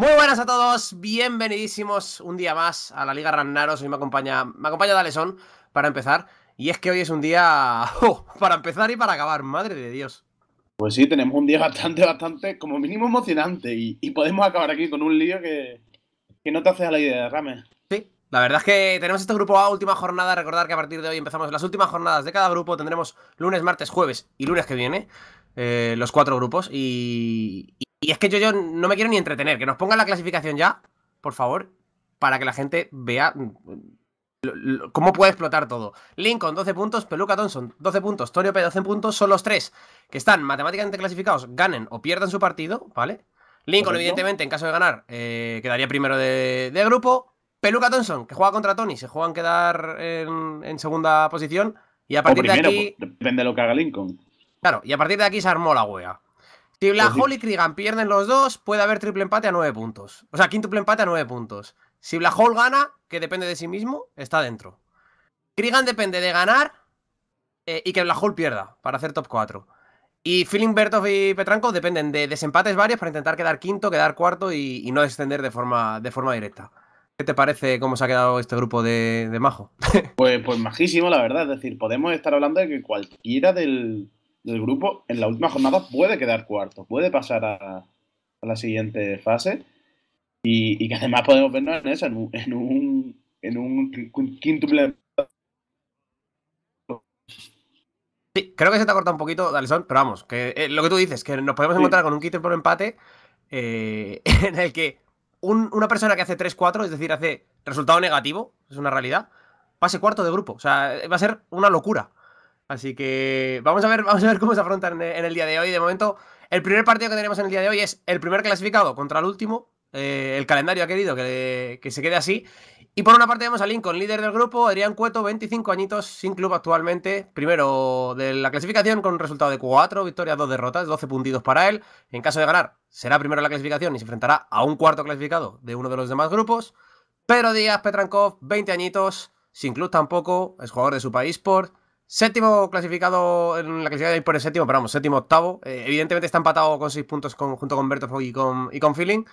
Muy buenas a todos, bienvenidísimos un día más a la Liga Ranaros. Hoy me acompaña, me acompaña Daleson para empezar. Y es que hoy es un día oh, para empezar y para acabar, madre de Dios. Pues sí, tenemos un día bastante, bastante, como mínimo emocionante. Y, podemos acabar aquí con un lío que, no te hace a la idea, de Rame. Sí, la verdad es que tenemos este grupo A, última jornada. Recordar que a partir de hoy empezamos las últimas jornadas de cada grupo. Tendremos lunes, martes, jueves y lunes que viene. Eh, los cuatro grupos y, y es que yo, yo no me quiero ni entretener. Que nos pongan la clasificación ya, por favor, para que la gente vea mm, cómo puede explotar todo. Lincoln, 12 puntos. Peluca Thompson, 12 puntos. Tony P, 12 puntos. Son los tres que están matemáticamente clasificados, ganen o pierdan su partido, ¿vale? Lincoln, evidentemente, en caso de ganar, eh, quedaría primero de, grupo. Peluca Thompson, que juega contra Tony, se juegan quedar en, segunda posición. Y a partir de aquí. Depende de lo que haga Lincoln. Claro, y a partir de aquí se armó la wea. Si la pues y Krigan pierden los dos, puede haber triple empate a nueve puntos. O sea, quinto empate a nueve puntos. Si la Hall gana, que depende de sí mismo, está dentro. Krigan depende de ganar eh, y que la Hall pierda para hacer top 4. Y Feeling y Petranco dependen de desempates varios para intentar quedar quinto, quedar cuarto y, no descender de forma, directa. ¿Qué te parece cómo se ha quedado este grupo de, de Majo? pues, pues majísimo, la verdad. Es decir, podemos estar hablando de que cualquiera del, del grupo, en la última jornada puede quedar cuarto, puede pasar a, la siguiente fase y, que además podemos vernos en eso, en un, en un, Sí, creo que se te ha cortado un poquito, Dalison, pero vamos, que eh, lo que tú dices, que nos podemos encontrar con un por empate eh, en el que una persona que hace 3-4, es decir, hace resultado negativo, es una realidad, pase cuarto de grupo. O sea, va a ser una locura. Así que vamos a ver, vamos a ver cómo se afrontan en el día de hoy. De momento, el primer partido que tenemos en el día de hoy es el primer clasificado contra el último. Eh, el calendario ha querido que, se quede así. Y por una parte vemos a Lincoln, líder del grupo, Adrián Cueto, 25 añitos, sin club actualmente, primero de la clasificación con un resultado de 4 victorias, 2 derrotas, 12 puntitos para él. En caso de ganar, será primero en la clasificación y se enfrentará a un cuarto clasificado de uno de los demás grupos. Pedro Díaz Petrankov, 20 añitos, sin club tampoco, es jugador de su país por Séptimo clasificado en la clasificación por el séptimo, pero vamos, séptimo, octavo. Eh, evidentemente está empatado con seis puntos junto con berto y con, Feeling.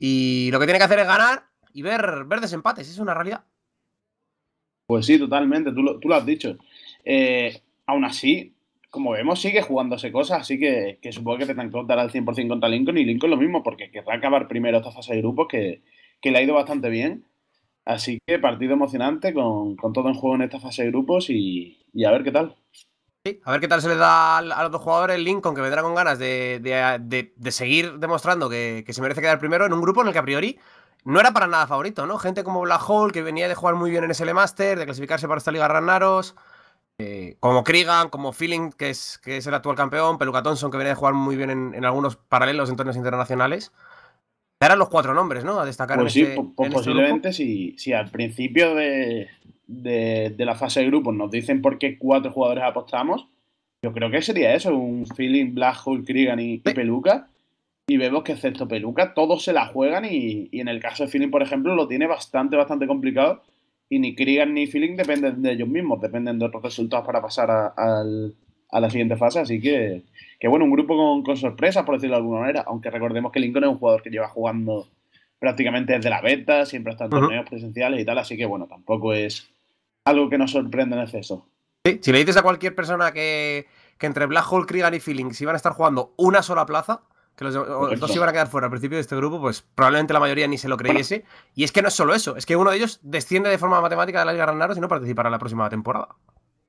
Y lo que tiene que hacer es ganar y ver, ver desempates, es una realidad. Pues sí, totalmente, tú lo, has dicho. Eh, aún así, como vemos, sigue jugándose cosas, así que, supongo que tendrán que contar al 100% contra Lincoln y Lincoln lo mismo, porque querrá acabar primero esta fase de grupos que, le ha ido bastante bien. Así que partido emocionante con, con, todo en juego en esta fase de grupos y, y a ver qué tal. Sí, a ver qué tal se le da a los dos jugadores Lincoln, que vendrá con ganas de, seguir demostrando que, se merece quedar primero en un grupo en el que a priori no era para nada favorito, ¿no? Gente como Black Hole, que venía de jugar muy bien en SL Master, de clasificarse para esta Liga Ranaros, eh, como Krigan, como Feeling, que es, que es el actual campeón, Peluca Thompson, que venía de jugar muy bien en, algunos paralelos en torneos internacionales. Eran los cuatro nombres, ¿no? A destacar pues en sí, este, este posiblemente si al principio de, de, la fase de grupos nos dicen por qué cuatro jugadores apostamos, yo creo que sería eso, un feeling Black Hole, Krigan y, Peluca. Y vemos que excepto Peluca, todos se la juegan y, en el caso de Feeling, por ejemplo, lo tiene bastante, bastante complicado. Y ni Krigan ni Feeling dependen de ellos mismos, dependen de otros resultados para pasar a, la siguiente fase. Así que, que bueno, un grupo con, con sorpresas, por decirlo de alguna manera. Aunque recordemos que Lincoln es un jugador que lleva jugando prácticamente desde la beta, siempre hasta en torneos presenciales y tal. Así que bueno, tampoco es algo que nos sorprende en exceso. si le dices a cualquier persona que, entre Black Hole, Krigan y si iban a estar jugando una sola plaza, que los, dos iban a quedar fuera al principio de este grupo, pues probablemente la mayoría ni se lo creyese. Y es que no es solo eso, es que uno de ellos desciende de forma matemática de la Liga Granaro y no participará en la próxima temporada.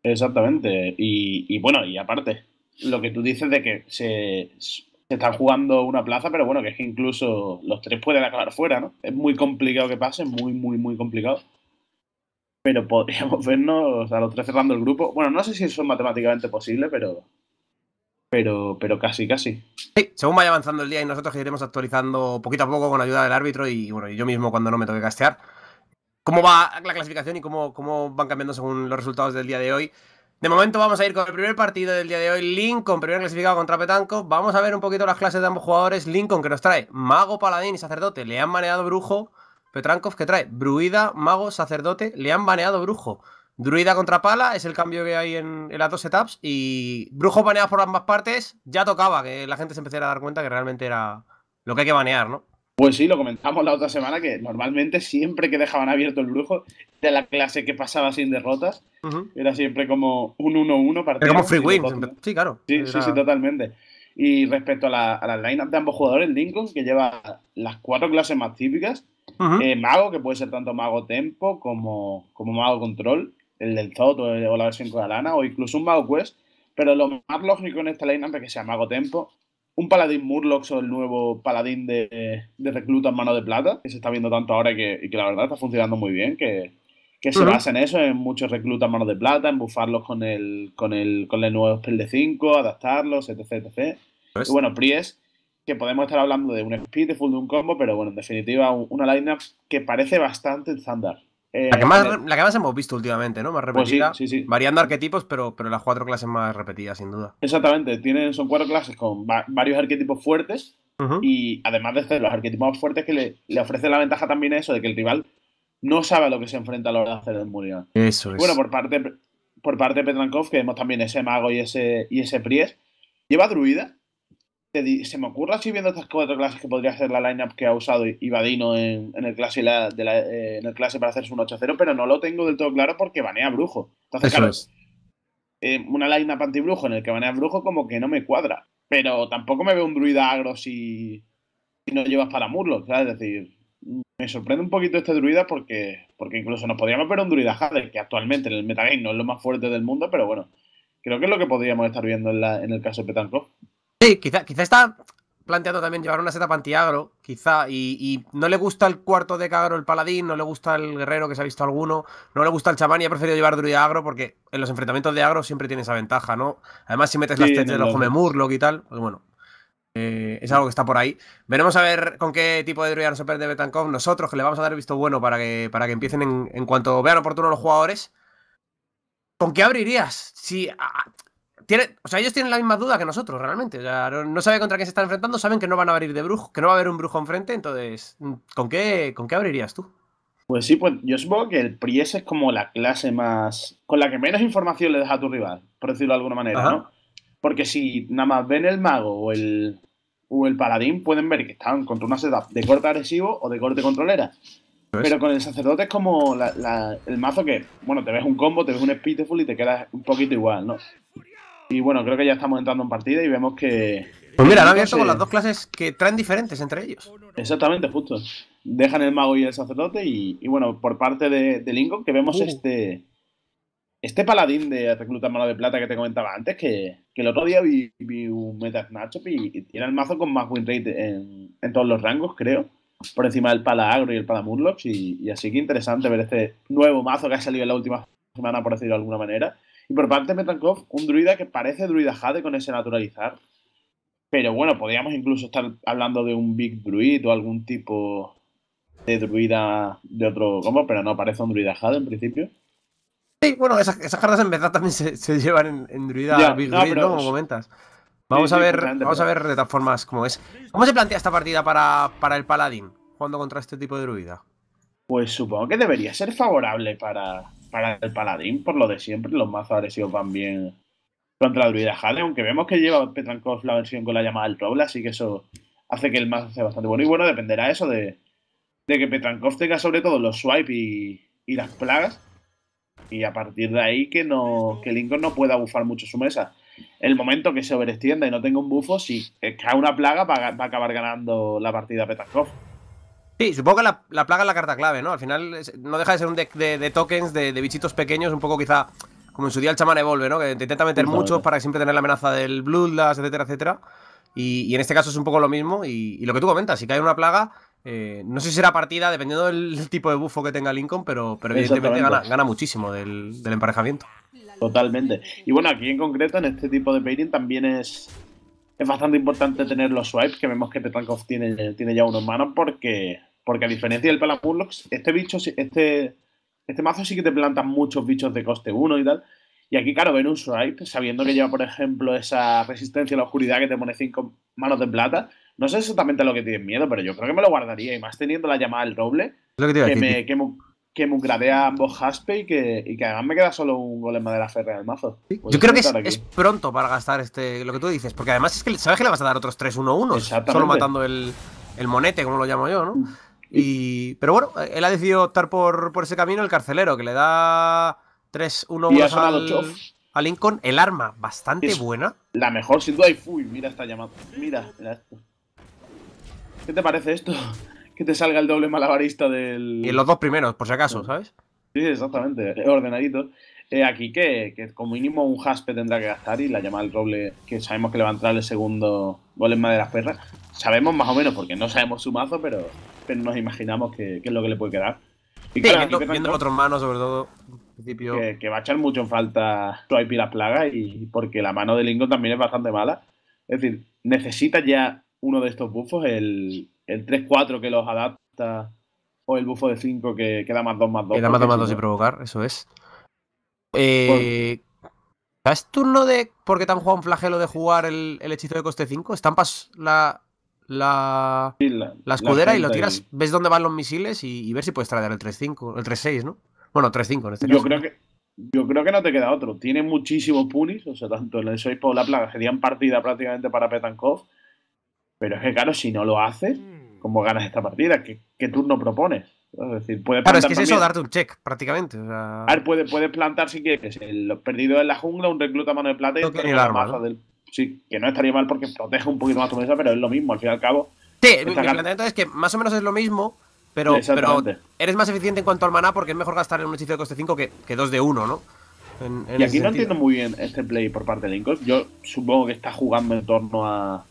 Exactamente. Y, bueno, y aparte, lo que tú dices de que se, se están jugando una plaza, pero bueno, que es que incluso los tres pueden acabar fuera, ¿no? Es muy complicado que pase, muy, muy, muy complicado pero podríamos vernos a los tres cerrando el grupo. Bueno, no sé si eso es matemáticamente posible, pero. Pero, pero casi, casi. Sí, según vaya avanzando el día y nosotros iremos actualizando poquito a poco con ayuda del árbitro y bueno, yo mismo cuando no me toque castear. ¿Cómo va la clasificación y cómo, cómo van cambiando según los resultados del día de hoy? De momento vamos a ir con el primer partido del día de hoy, Lincoln, primer clasificado contra Petanco. Vamos a ver un poquito las clases de ambos jugadores. Lincoln que nos trae Mago Paladín y Sacerdote. Le han manejado Brujo. Petrankov que trae bruida, Mago, Sacerdote, le han baneado Brujo. Druida contra Pala es el cambio que hay en, las dos setups y Brujo baneado por ambas partes ya tocaba que la gente se empezara a dar cuenta que realmente era lo que hay que banear, ¿no? Pues sí, lo comentamos la otra semana que normalmente siempre que dejaban abierto el brujo de la clase que pasaba sin derrotas era siempre como un 1-1 partido. Era como free win, sí, claro. Sí, sí, sí, totalmente. Y respecto a, la, las lineups de ambos jugadores, Lincoln, que lleva las cuatro clases más típicas, eh, mago, que puede ser tanto mago tempo como, como mago control, el del Zot o, la versión con lana, o incluso un mago quest, pero lo más lógico en esta lineup es que sea mago tempo, un paladín murlocks o el nuevo paladín de, de, recluta en mano de plata, que se está viendo tanto ahora y que, la verdad está funcionando muy bien, que, que se basa en eso, en muchos reclutas mano de plata, en con el, con el, con nuevo spell de 5, adaptarlos, etc, etc. Pues. Y bueno, Pries que podemos estar hablando de un speed, de de un combo, pero bueno, en definitiva, una lineup que parece bastante estándar. Eh, eh, la, que más, hemos visto últimamente, ¿no? Más pues repetida. Variando arquetipos, pero, pero las cuatro clases más repetidas, sin duda. Exactamente. Tienen, son cuatro clases con varios arquetipos fuertes. Y además de ser los arquetipos más fuertes, que le, le ofrece la ventaja también eso de que el rival no sabe a lo que se enfrenta a la hora de hacer el Muriel. Eso es. Bueno, por parte, por parte de Petrankov, que vemos también ese mago y ese, y ese Pries, lleva druida, se me ocurre si viendo estas cuatro clases que podría ser la lineup que ha usado Ibadino en, el clase la, eh, clase para hacerse un 8-0, pero no lo tengo del todo claro porque banea brujo. Entonces, claro, eh, una lineup brujo en el que banea brujo como que no me cuadra. Pero tampoco me veo un druida agro si, no llevas para murlo Es decir, me sorprende un poquito este druida porque, porque incluso nos podríamos ver un druida Hader, que actualmente en el metagame no es lo más fuerte del mundo, pero bueno, creo que es lo que podríamos estar viendo en, el caso de Petankov. Sí, quizá, está planteando también llevar una seta antiagro, quizá, y, no le gusta el cuarto de Cagro, el paladín, no le gusta el guerrero que se ha visto alguno, no le gusta el chamán y ha preferido llevar druida agro porque en los enfrentamientos de agro siempre tiene esa ventaja, ¿no? Además, si metes las tetas de los y tal, pues bueno, eh, es algo que está por ahí. Veremos a ver con qué tipo de druida nos perde Betancov. Nosotros que le vamos a dar visto bueno para que, para que empiecen en, cuanto vean oportuno los jugadores. ¿Con qué abrirías? Si o sea, ellos tienen la misma duda que nosotros, realmente. O no, saben contra quién se están enfrentando, saben que no van a abrir de brujo, que no va a haber un brujo enfrente, entonces, mm, ¿con qué, con qué abrirías tú? Pues sí, pues yo supongo que el priest es como la clase más. con la que menos información le das a tu rival, por decirlo de alguna manera, ¿no? Porque si nada más ven el mago o el, o el paladín, pueden ver que están contra una setup de corte agresivo o de corte controlera. Pues. Pero con el sacerdote es como el mazo que, bueno, te ves un combo, te ves un speedful y te quedas un poquito igual, ¿no? Y bueno, creo que ya estamos entrando en partida y vemos que. Pues mira, han abierto con las dos clases que traen diferentes entre ellos. Exactamente, justo. Dejan el mago y el sacerdote. Y, bueno, por parte de, de Lincoln, que vemos uh. este. Este paladín de reclutar Mala de plata que te comentaba antes, que, el otro día vi, un meta matchup y, era el mazo con más win rate en, todos los rangos, creo. Por encima del pala agro y el pala murlocs. Y, y así que interesante ver este nuevo mazo que ha salido en la última semana, por decirlo de alguna manera y por parte de Metankov, un druida que parece druida Jade con ese naturalizar. Pero bueno, podríamos incluso estar hablando de un Big Druid o algún tipo de druida de otro combo, pero no parece un druida Jade en principio. Sí, bueno, esas, cartas en verdad también se, llevan en, druida Big Druid, ¿no? Como comentas. Vamos a ver, vamos a ver de todas formas cómo es. ¿Cómo se plantea esta partida para, para el paladín? Jugando contra este tipo de druida. Pues supongo que debería ser favorable para, para el paladín, por lo de siempre, los mazos agresivos van bien contra la druida Jade, aunque vemos que lleva Petrankov la versión con la llamada del roble, así que eso hace que el mazo sea bastante bueno. Y bueno, dependerá eso de, que Petrankov tenga sobre todo los swipe y, las plagas. Y a partir de ahí que no que Lincoln no pueda bufar mucho su mesa. El momento que se overextienda y no tenga un bufo, si cae una plaga, va a, va a acabar ganando la partida Petrankov. Sí, supongo que la, plaga es la carta clave, ¿no? Al final no deja de ser un deck de, tokens, de, bichitos pequeños, un poco quizá como en su día el chamán evolve, ¿no? Que te intenta meter muchos para siempre tener la amenaza del Bloodlust, etcétera, etcétera. Y, en este caso es un poco lo mismo. Y, lo que tú comentas, si cae una plaga, eh, no sé si será partida, dependiendo del tipo de bufo que tenga Lincoln, pero, evidentemente gana, muchísimo del, del emparejamiento. Totalmente. Y bueno, aquí en concreto, en este tipo de painting también es es bastante importante tener los swipes, que vemos que Petrankov tiene, tiene ya unos manos, porque, porque a diferencia del Palapurlox, este bicho, este, este mazo sí que te planta muchos bichos de coste 1 y tal. Y aquí, claro, ven un swipe, sabiendo que lleva, por ejemplo, esa resistencia a la oscuridad que te pone 5 manos de plata. No sé exactamente a lo que tienes miedo, pero yo creo que me lo guardaría. Y más teniendo la llamada del doble, que, me, que me ambos Haspe y que, y que además me queda solo un golem de la ferra al mazo. Yo creo que es, pronto para gastar este lo que tú dices, porque además es que sabes que le vas a dar otros 3-1-1, solo matando el, monete, como lo llamo yo, ¿no? Y, pero bueno, él ha decidido optar por, ese camino el carcelero, que le da 3-1-1 al, a Lincoln. El arma, bastante buena. La mejor, sin duda, y fui, mira esta llamada. Mira, mira esto. ¿Qué te parece esto? que te salga el doble malabarista del. Y los dos primeros, por si acaso, ¿sabes? Sí, exactamente, ordenadito. Eh, aquí que, que, como mínimo un Haspe tendrá que gastar y la llamada al doble, que sabemos que le va a entrar el segundo gol en madera perras. Sabemos más o menos, porque no sabemos su mazo, pero, nos imaginamos que, es lo que le puede quedar. Y claro, viendo, que otros manos, sobre todo, principio... que, va a echar mucho en falta Swipe y la plagas, y porque la mano de Lingo también es bastante mala. Es decir, necesita ya uno de estos buffos el, el 3-4 que los adapta o el bufo de 5 que, que da más 2 más 2. Que más 2 más 2 y provocar, eso es. Eh, ¿Es turno de. Porque te han jugado un flagelo de jugar el, hechizo de coste 5? Estampas la. La, la, escudera y lo tiras, ves dónde van los misiles y, y ver si puedes traer el 3-5, el 3-6, ¿no? Bueno, 3-5 en este yo Creo que, yo creo que no te queda otro. Tiene muchísimos punis, o sea, tanto el 6 por la plaga serían partida prácticamente para Petankov. Pero es que, claro, si no lo haces, mm cómo ganas esta partida, qué, turno propones. Es decir, puede claro, es que es eso, darte un check, prácticamente. O sea... A ver, puedes plantar si quieres Los perdidos en la jungla, un recluta mano de plata y no arma. Sí, que no estaría mal porque protege un poquito más tu mesa, pero es lo mismo, al fin y al cabo. Sí, mi, planteamiento es que más o menos es lo mismo, pero, eres más eficiente en cuanto al maná porque es mejor gastar en un hechizo de coste 5 que, que dos de uno. ¿no? y aquí no entiendo muy bien este play por parte de Lincoln. Yo supongo que está jugando en torno a,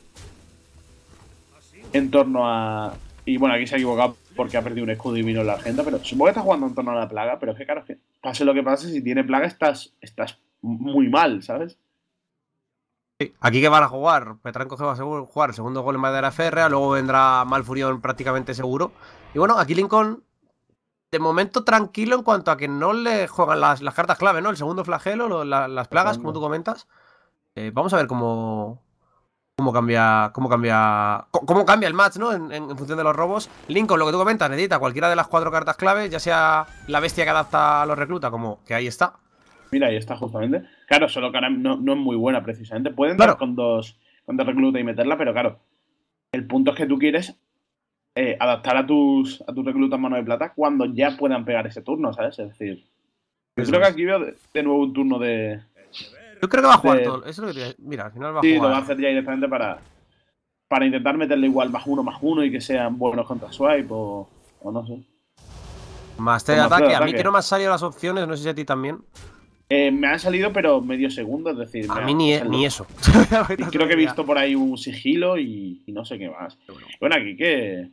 en torno a. Y bueno, aquí se ha equivocado porque ha perdido un escudo y vino la agenda, pero supongo que está jugando en torno a la plaga, pero es que, claro, que pase lo que pase, si tiene plaga estás, estás muy mal, ¿sabes? Sí, aquí que van a jugar, Petranco va a jugar segundo gol en Madera Férrea, luego vendrá Malfurión prácticamente seguro. Y bueno, aquí Lincoln, de momento tranquilo en cuanto a que no le juegan las, cartas clave, ¿no? El segundo flagelo, las plagas, como tú comentas. Eh, vamos a ver cómo, cómo cambia, cómo cambia, cómo cambia el match, ¿no? En, función de los robos. Lincoln, lo que tú comentas, necesita cualquiera de las cuatro cartas claves, ya sea la bestia que adapta a los reclutas, como que ahí está. Mira, ahí está justamente. Claro, solo que no, es muy buena precisamente. Pueden dar con dos, con dos reclutas y meterla, pero claro, el punto es que tú quieres eh, adaptar a tus, a tus reclutas mano de plata cuando ya puedan pegar ese turno, ¿sabes? Es decir, yo creo que aquí veo de nuevo un turno de, yo creo que va a jugar todo. Eso es lo que Mira, al final va a jugar. Sí, lo va a hacer directamente para, para intentar meterle igual más uno, más uno y que sean buenos contra Swipe o, no sé. Más de ataque. A mí que no me han salido las opciones, no sé si a ti también. Eh, me han salido, pero medio segundo, es decir. A mí e- ni, eso. creo que he visto por ahí un sigilo y, no sé qué más. Bueno, aquí que.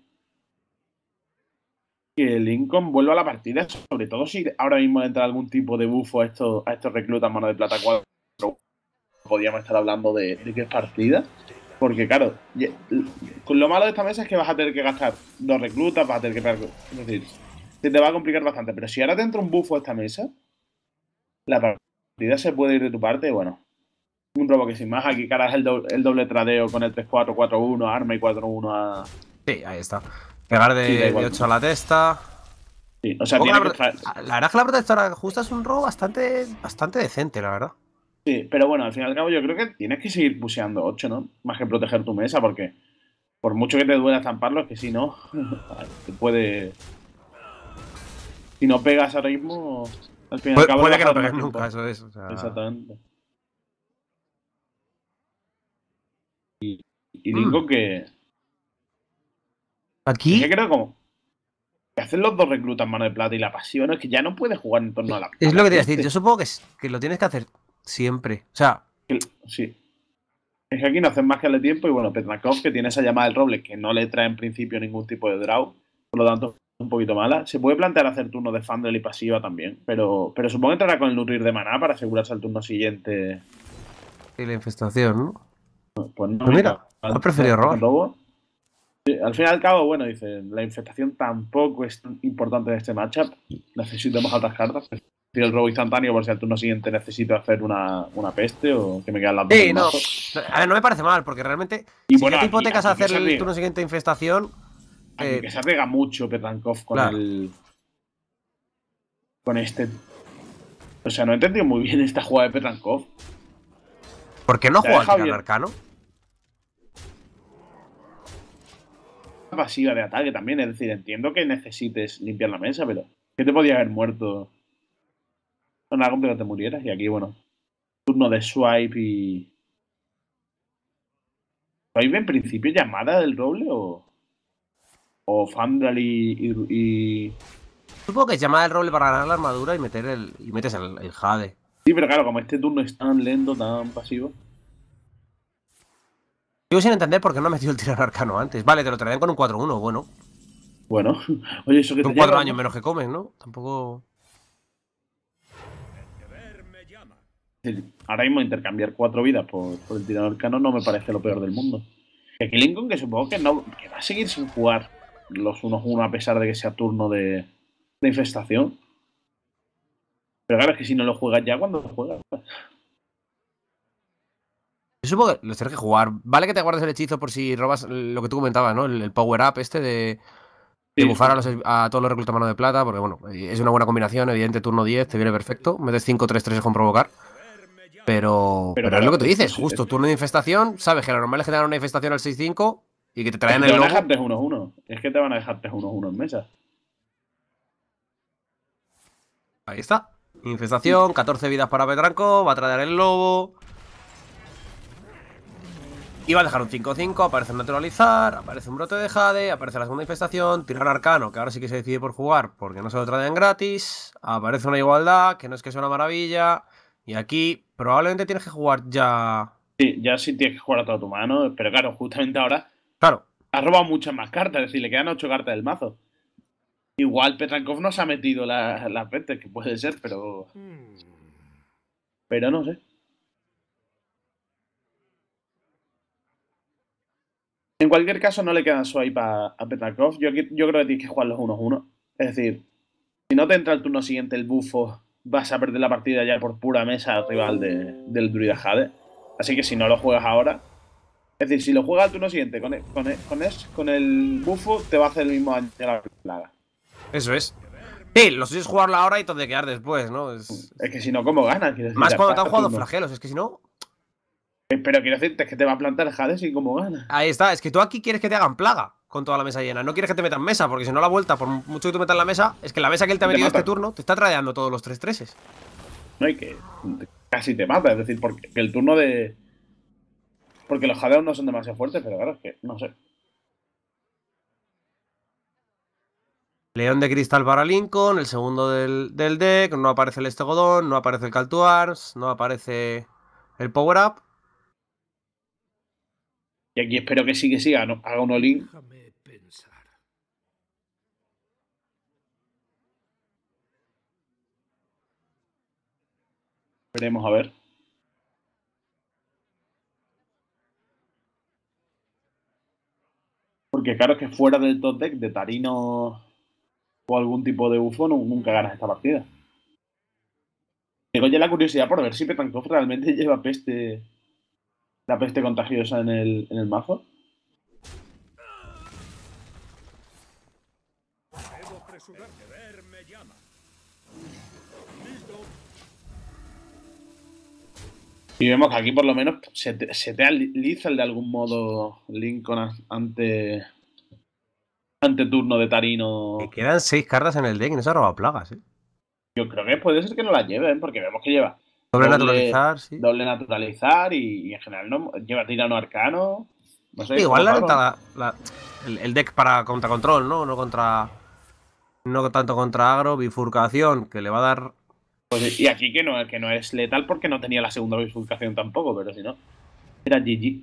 Que Lincoln vuelva a la partida, sobre todo si ahora mismo entra algún tipo de bufo a estos, a estos reclutas mano de plata 4 podíamos estar hablando de, de qué partida. Porque claro, lo malo de esta mesa es que vas a tener que gastar dos reclutas, vas a tener que... es decir, se te va a complicar bastante. Pero si ahora te entra un bufo a esta mesa, la partida se puede ir de tu parte. Bueno, un robo que sin más, aquí caras el doble, el doble tradeo con el 3-4-4-1, arma y 4-1 a... Sí, ahí está. Pegar de, 18 a la testa. Sí, o sea, tiene la, que la verdad es que la protectora justa es un robo bastante, bastante decente, la verdad. Sí, pero bueno, al fin y al cabo yo creo que tienes que seguir puseando 8, ¿no? Más que proteger tu mesa, porque por mucho que te duela estamparlo, es que si no, te puede... Si no pegas ahora mismo, al fin y al cabo... Puede que no pegues nunca, eso Exactamente. Y, mm. digo que... ¿Aquí? Yo creo como, que hacen los dos reclutas mano de plata y la pasión es que ya no puedes jugar en torno a la. Es lo que te iba a decir. Yo supongo que, lo tienes que hacer Siempre. O sea. Sí. Es que aquí no hacen más que darle tiempo y bueno, Petrakov, que tiene esa llamada del roble que no le trae en principio ningún tipo de draw, por lo tanto un poquito mala. Se puede plantear hacer turno de Fandrel y pasiva también, pero, pero supongo que entrará con el nutrir de maná para asegurarse al turno siguiente. Y la infestación, ¿no? Pues, pues mira, ha preferido al fin y al cabo, bueno, dice, la infestación tampoco es tan importante en este matchup. Necesitamos altas cartas, el robo instantáneo por si al turno siguiente necesito hacer una, una peste o que me quedan las dos. Sí, no. A ver, no me parece mal, porque realmente. Y si te hipotecas a hacer el turno siguiente infestación. Eh, que se arriesga mucho Petankov con el. Con este. O sea, no he entendido muy bien esta jugada de Petankov. ¿Por qué no juega al arcano? pasiva de ataque también, es decir, entiendo que necesites limpiar la mesa, pero ¿qué te podía haber muerto? No, no, compra que te murieras. Y aquí, bueno, turno de swipe y. ¿Swipe en principio llamada del Roble o.? O Fandral y, Supongo que es llamada del roble para ganar la armadura y meter el. y metes el, jade. Sí, pero claro, como este turno es tan lento, tan pasivo. Sigo sin entender por qué no ha metido el tirar arcano antes. Vale, te lo traen con un 4-1, bueno. Bueno, oye, eso que te cuatro años menos que comen, ¿no? Tampoco. ahora mismo intercambiar cuatro vidas por, el tirador cano no me parece lo peor del mundo. Y aquí Lincoln, que supongo que, no, va a seguir sin jugar los 1-1 a pesar de que sea turno de, infestación. Pero claro, es que si no lo juegas ya, Cuando lo juegas? supongo que los tienes que jugar. Vale que te guardes el hechizo por si robas lo que tú comentabas, ¿no? El, power up este de, de a, todos los reclutas mano de plata, porque bueno, es una buena combinación. Evidente, turno 10, te viene perfecto. Metes 5-3-3 con provocar. Pero, pero, es lo que te dices, justo turno de infestación, sabes que lo normal es que una infestación al 6-5 y que te traen el. Te van a dejar 3-1-1. Es que te van a dejar 3-1-1 en mesa. Ahí está. Infestación, 14 vidas para Petranco, va a traer el lobo. Y va a dejar un 5-5, aparece un naturalizar, aparece un brote de jade, aparece la segunda infestación, tirar arcano, que ahora sí que se decide por jugar porque no se lo traen gratis, aparece una igualdad, que no es que sea una maravilla, y aquí probablemente tienes que jugar ya. Sí, ya sí tienes que jugar a toda tu mano, pero claro, justamente ahora. Claro. Ha robado muchas más cartas, es decir, le quedan ocho cartas del mazo. Igual Petrankov no se ha metido la, las veces, que puede ser, pero. Pero no sé. En cualquier caso, no le quedan swipe a, Petrankov. Yo, creo que tienes que jugar los 1-1. Es decir, si no te entra el turno siguiente el bufo vas a perder la partida ya por pura mesa rival del druida Jade. Así que si no lo juegas ahora, es decir, si lo juegas tú no siguiente con e, e, el, con, te va a hacer el mismo la plaga. Eso es. Sí, lo suyo es jugarla ahora y te quedar después, ¿no? Es, que si no, ¿cómo gana? Más cuando te han jugado flagelos, es que si no. Pero quiero decirte, es que te va a plantar Jade sin cómo gana. Ahí está, es que tú aquí quieres que te hagan plaga con toda la mesa llena. No quieres que te metan mesa, porque si no la vuelta, por mucho que tú metas la mesa, es que la mesa que él te ha metido este turno te está tradeando todos los 3 treses. No, y que casi te mata, es decir, porque el turno de. Porque los jadeos no son demasiado fuertes, pero claro, es que no sé. León de cristal para Lincoln, el segundo del, del deck, no aparece el Estegodón, no aparece el Caltuars, no aparece el Power Up. Y aquí espero que sí que siga, haga uno link... Veremos a ver. Porque claro que fuera del top de Tarino o algún tipo de UFO nunca ganas esta partida. Tengo ya la curiosidad por ver si Petankov realmente lleva peste. La peste contagiosa en el, en el mazo. Y vemos que aquí por lo menos se, te, se te de algún modo Lincoln ante, ante turno de Tarino. quedan seis cartas en el deck y no se ha robado plagas, ¿eh? Yo creo que puede ser que no las lleven, porque vemos que lleva. Doble, naturalizar, sí. Doble naturalizar y, en general no, lleva tirano arcano. Igual la, el, el, deck para contra control, ¿no? No contra. No tanto contra agro, bifurcación, que le va a dar pues, y aquí que no, que no es letal porque no tenía la segunda bifurcación tampoco, pero si no, era GG.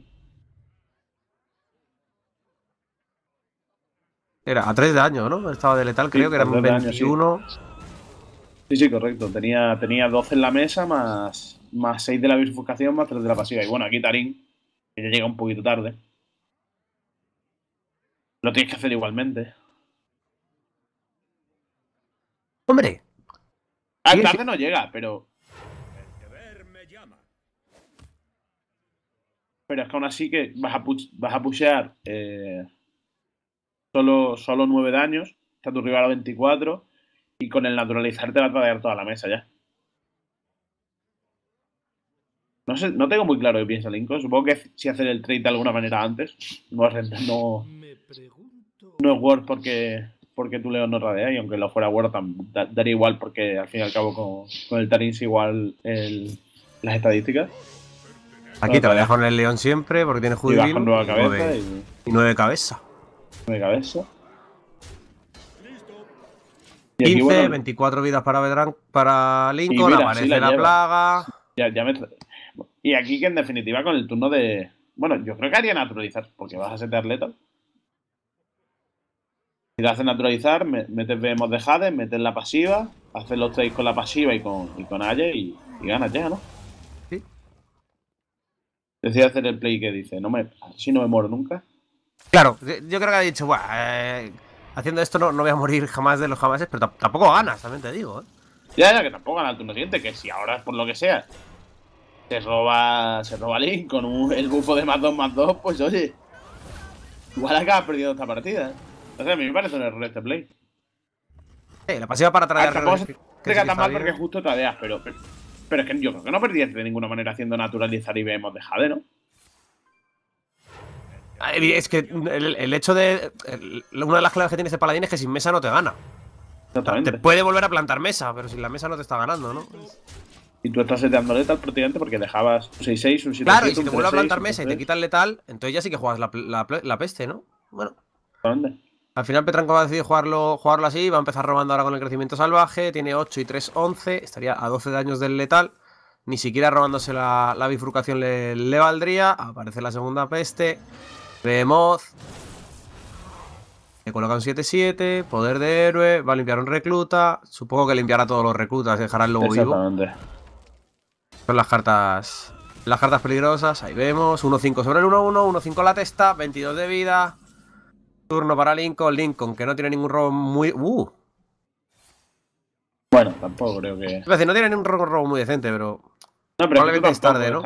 Era a 3 de daño, ¿no? Estaba de letal, creo que que eran 21. sí. sí. correcto. Tenía, tenía 12 en la mesa más, más 6 de la bifurcación más 3 de la pasiva. Y bueno, aquí Tarín, que ya llega un poquito tarde. Lo tienes que hacer igualmente. Hombre, Ah, tarde no llega, pero. Pero es que aún así que vas a, vas pushear eh, solo, solo 9 daños, está tu rival a 24, y con el naturalizar te va a traer toda la mesa ya. No, sé, no tengo muy claro qué piensa Lincoln. Supongo que si hacer el trade de alguna manera antes, no, no, no es worth, porque porque tu León no radea y aunque lo fuera Word daría igual porque al fin y al cabo con, el Tarins igual las estadísticas. Aquí te lo con el León siempre porque tiene judío. y, nueve, nueve cabeza. 15, 24 vidas para para Lincoln, la, plaga. y aquí que en definitiva con el turno de... Bueno, yo creo que haría naturalizar, porque vas a ser de si te haces naturalizar, metes vemos de Jade, metes la pasiva, haces los trades con la pasiva y con, y con Aye y, ganas ya, ¿no? Sí. Decía hacer el play que dice, no me, así no me muero nunca. Claro, yo creo que ha dicho, Buah, eh, haciendo esto no, no, voy a morir jamás de los jamases, pero tampoco ganas, también te digo, ¿eh? Ya, ya, que tampoco ganas el turno siguiente, que si ahora, por lo que sea, se roba, se roba Link con el bufo de más dos más dos pues oye, igual acabas perdiendo esta partida, ¿eh? a mí me parece un error este play. Eh, la pasiva para traer. Ah, te mal porque justo tradeas, pero, pero, pero, es que yo creo que no perdías de ninguna manera haciendo naturalizar y vemos de jade, ¿no? Ah, es que el, hecho de. una de las claves que tiene este paladín es que sin mesa no te gana. Totalmente. Te puede volver a plantar mesa, pero sin la mesa no te está ganando, ¿no? Y tú estás seteando letal prácticamente porque dejabas un 6-6, un 7 Claro, y si te vuelve a plantar mesa y te quitan letal, entonces ya sí que juegas la, la, peste, ¿no? Bueno. ¿Dónde? Al final Petranco va a decidir jugarlo, jugarlo así, va a empezar robando ahora con el crecimiento salvaje, tiene 8 y 3, 11, estaría a 12 daños del letal, ni siquiera robándose la, bifurcación le, valdría, aparece la segunda peste, vemos, le coloca un 7-7, poder de héroe, va a limpiar un recluta, supongo que limpiará todos los reclutas, dejará el lobo vivo. Son las cartas, las cartas peligrosas, ahí vemos, 1-5 sobre el 1-1, 1-5 la testa, 22 de vida... Turno para Lincoln. Lincoln, que no tiene ningún robo muy... Uh. Bueno, tampoco creo que... Es decir, no tiene ningún robo, muy decente, pero... No, es tarde, ¿no?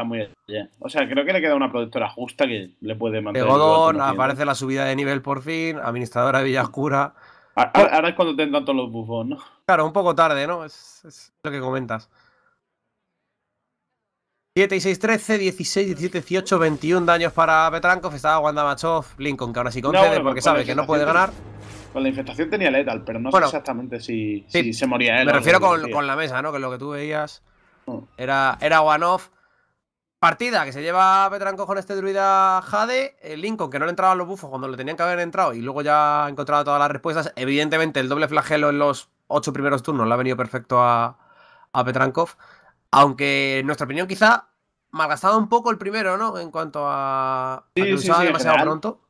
O sea, creo que le queda una productora justa que le puede mantener... Godón, aparece la subida de nivel por fin, administradora de Villa Oscura... Ahora, es cuando tendrán todos los bufos, ¿no? Claro, un poco tarde, ¿no? es lo que comentas. 7 y 6, 13, 16, 17, 18, 21 daños para Petrankov. Estaba Wandamachov, Lincoln, que ahora sí concede porque sabe que no puede ganar. Con la infestación tenía letal, pero no sé exactamente si, se moría él. Me refiero con, la mesa, ¿no? Que lo que tú veías. Era, one off Partida que se lleva Petrankov con este druida Jade. Eh, Lincoln, que no le entraban los bufos cuando le tenían que haber entrado y luego ya ha encontrado todas las respuestas. Evidentemente, el doble flagelo en los ocho primeros turnos le ha venido perfecto a, a Petrankov. Aunque en nuestra opinión quizá malgastado un poco el primero, ¿no? En cuanto a, sí, demasiado pronto.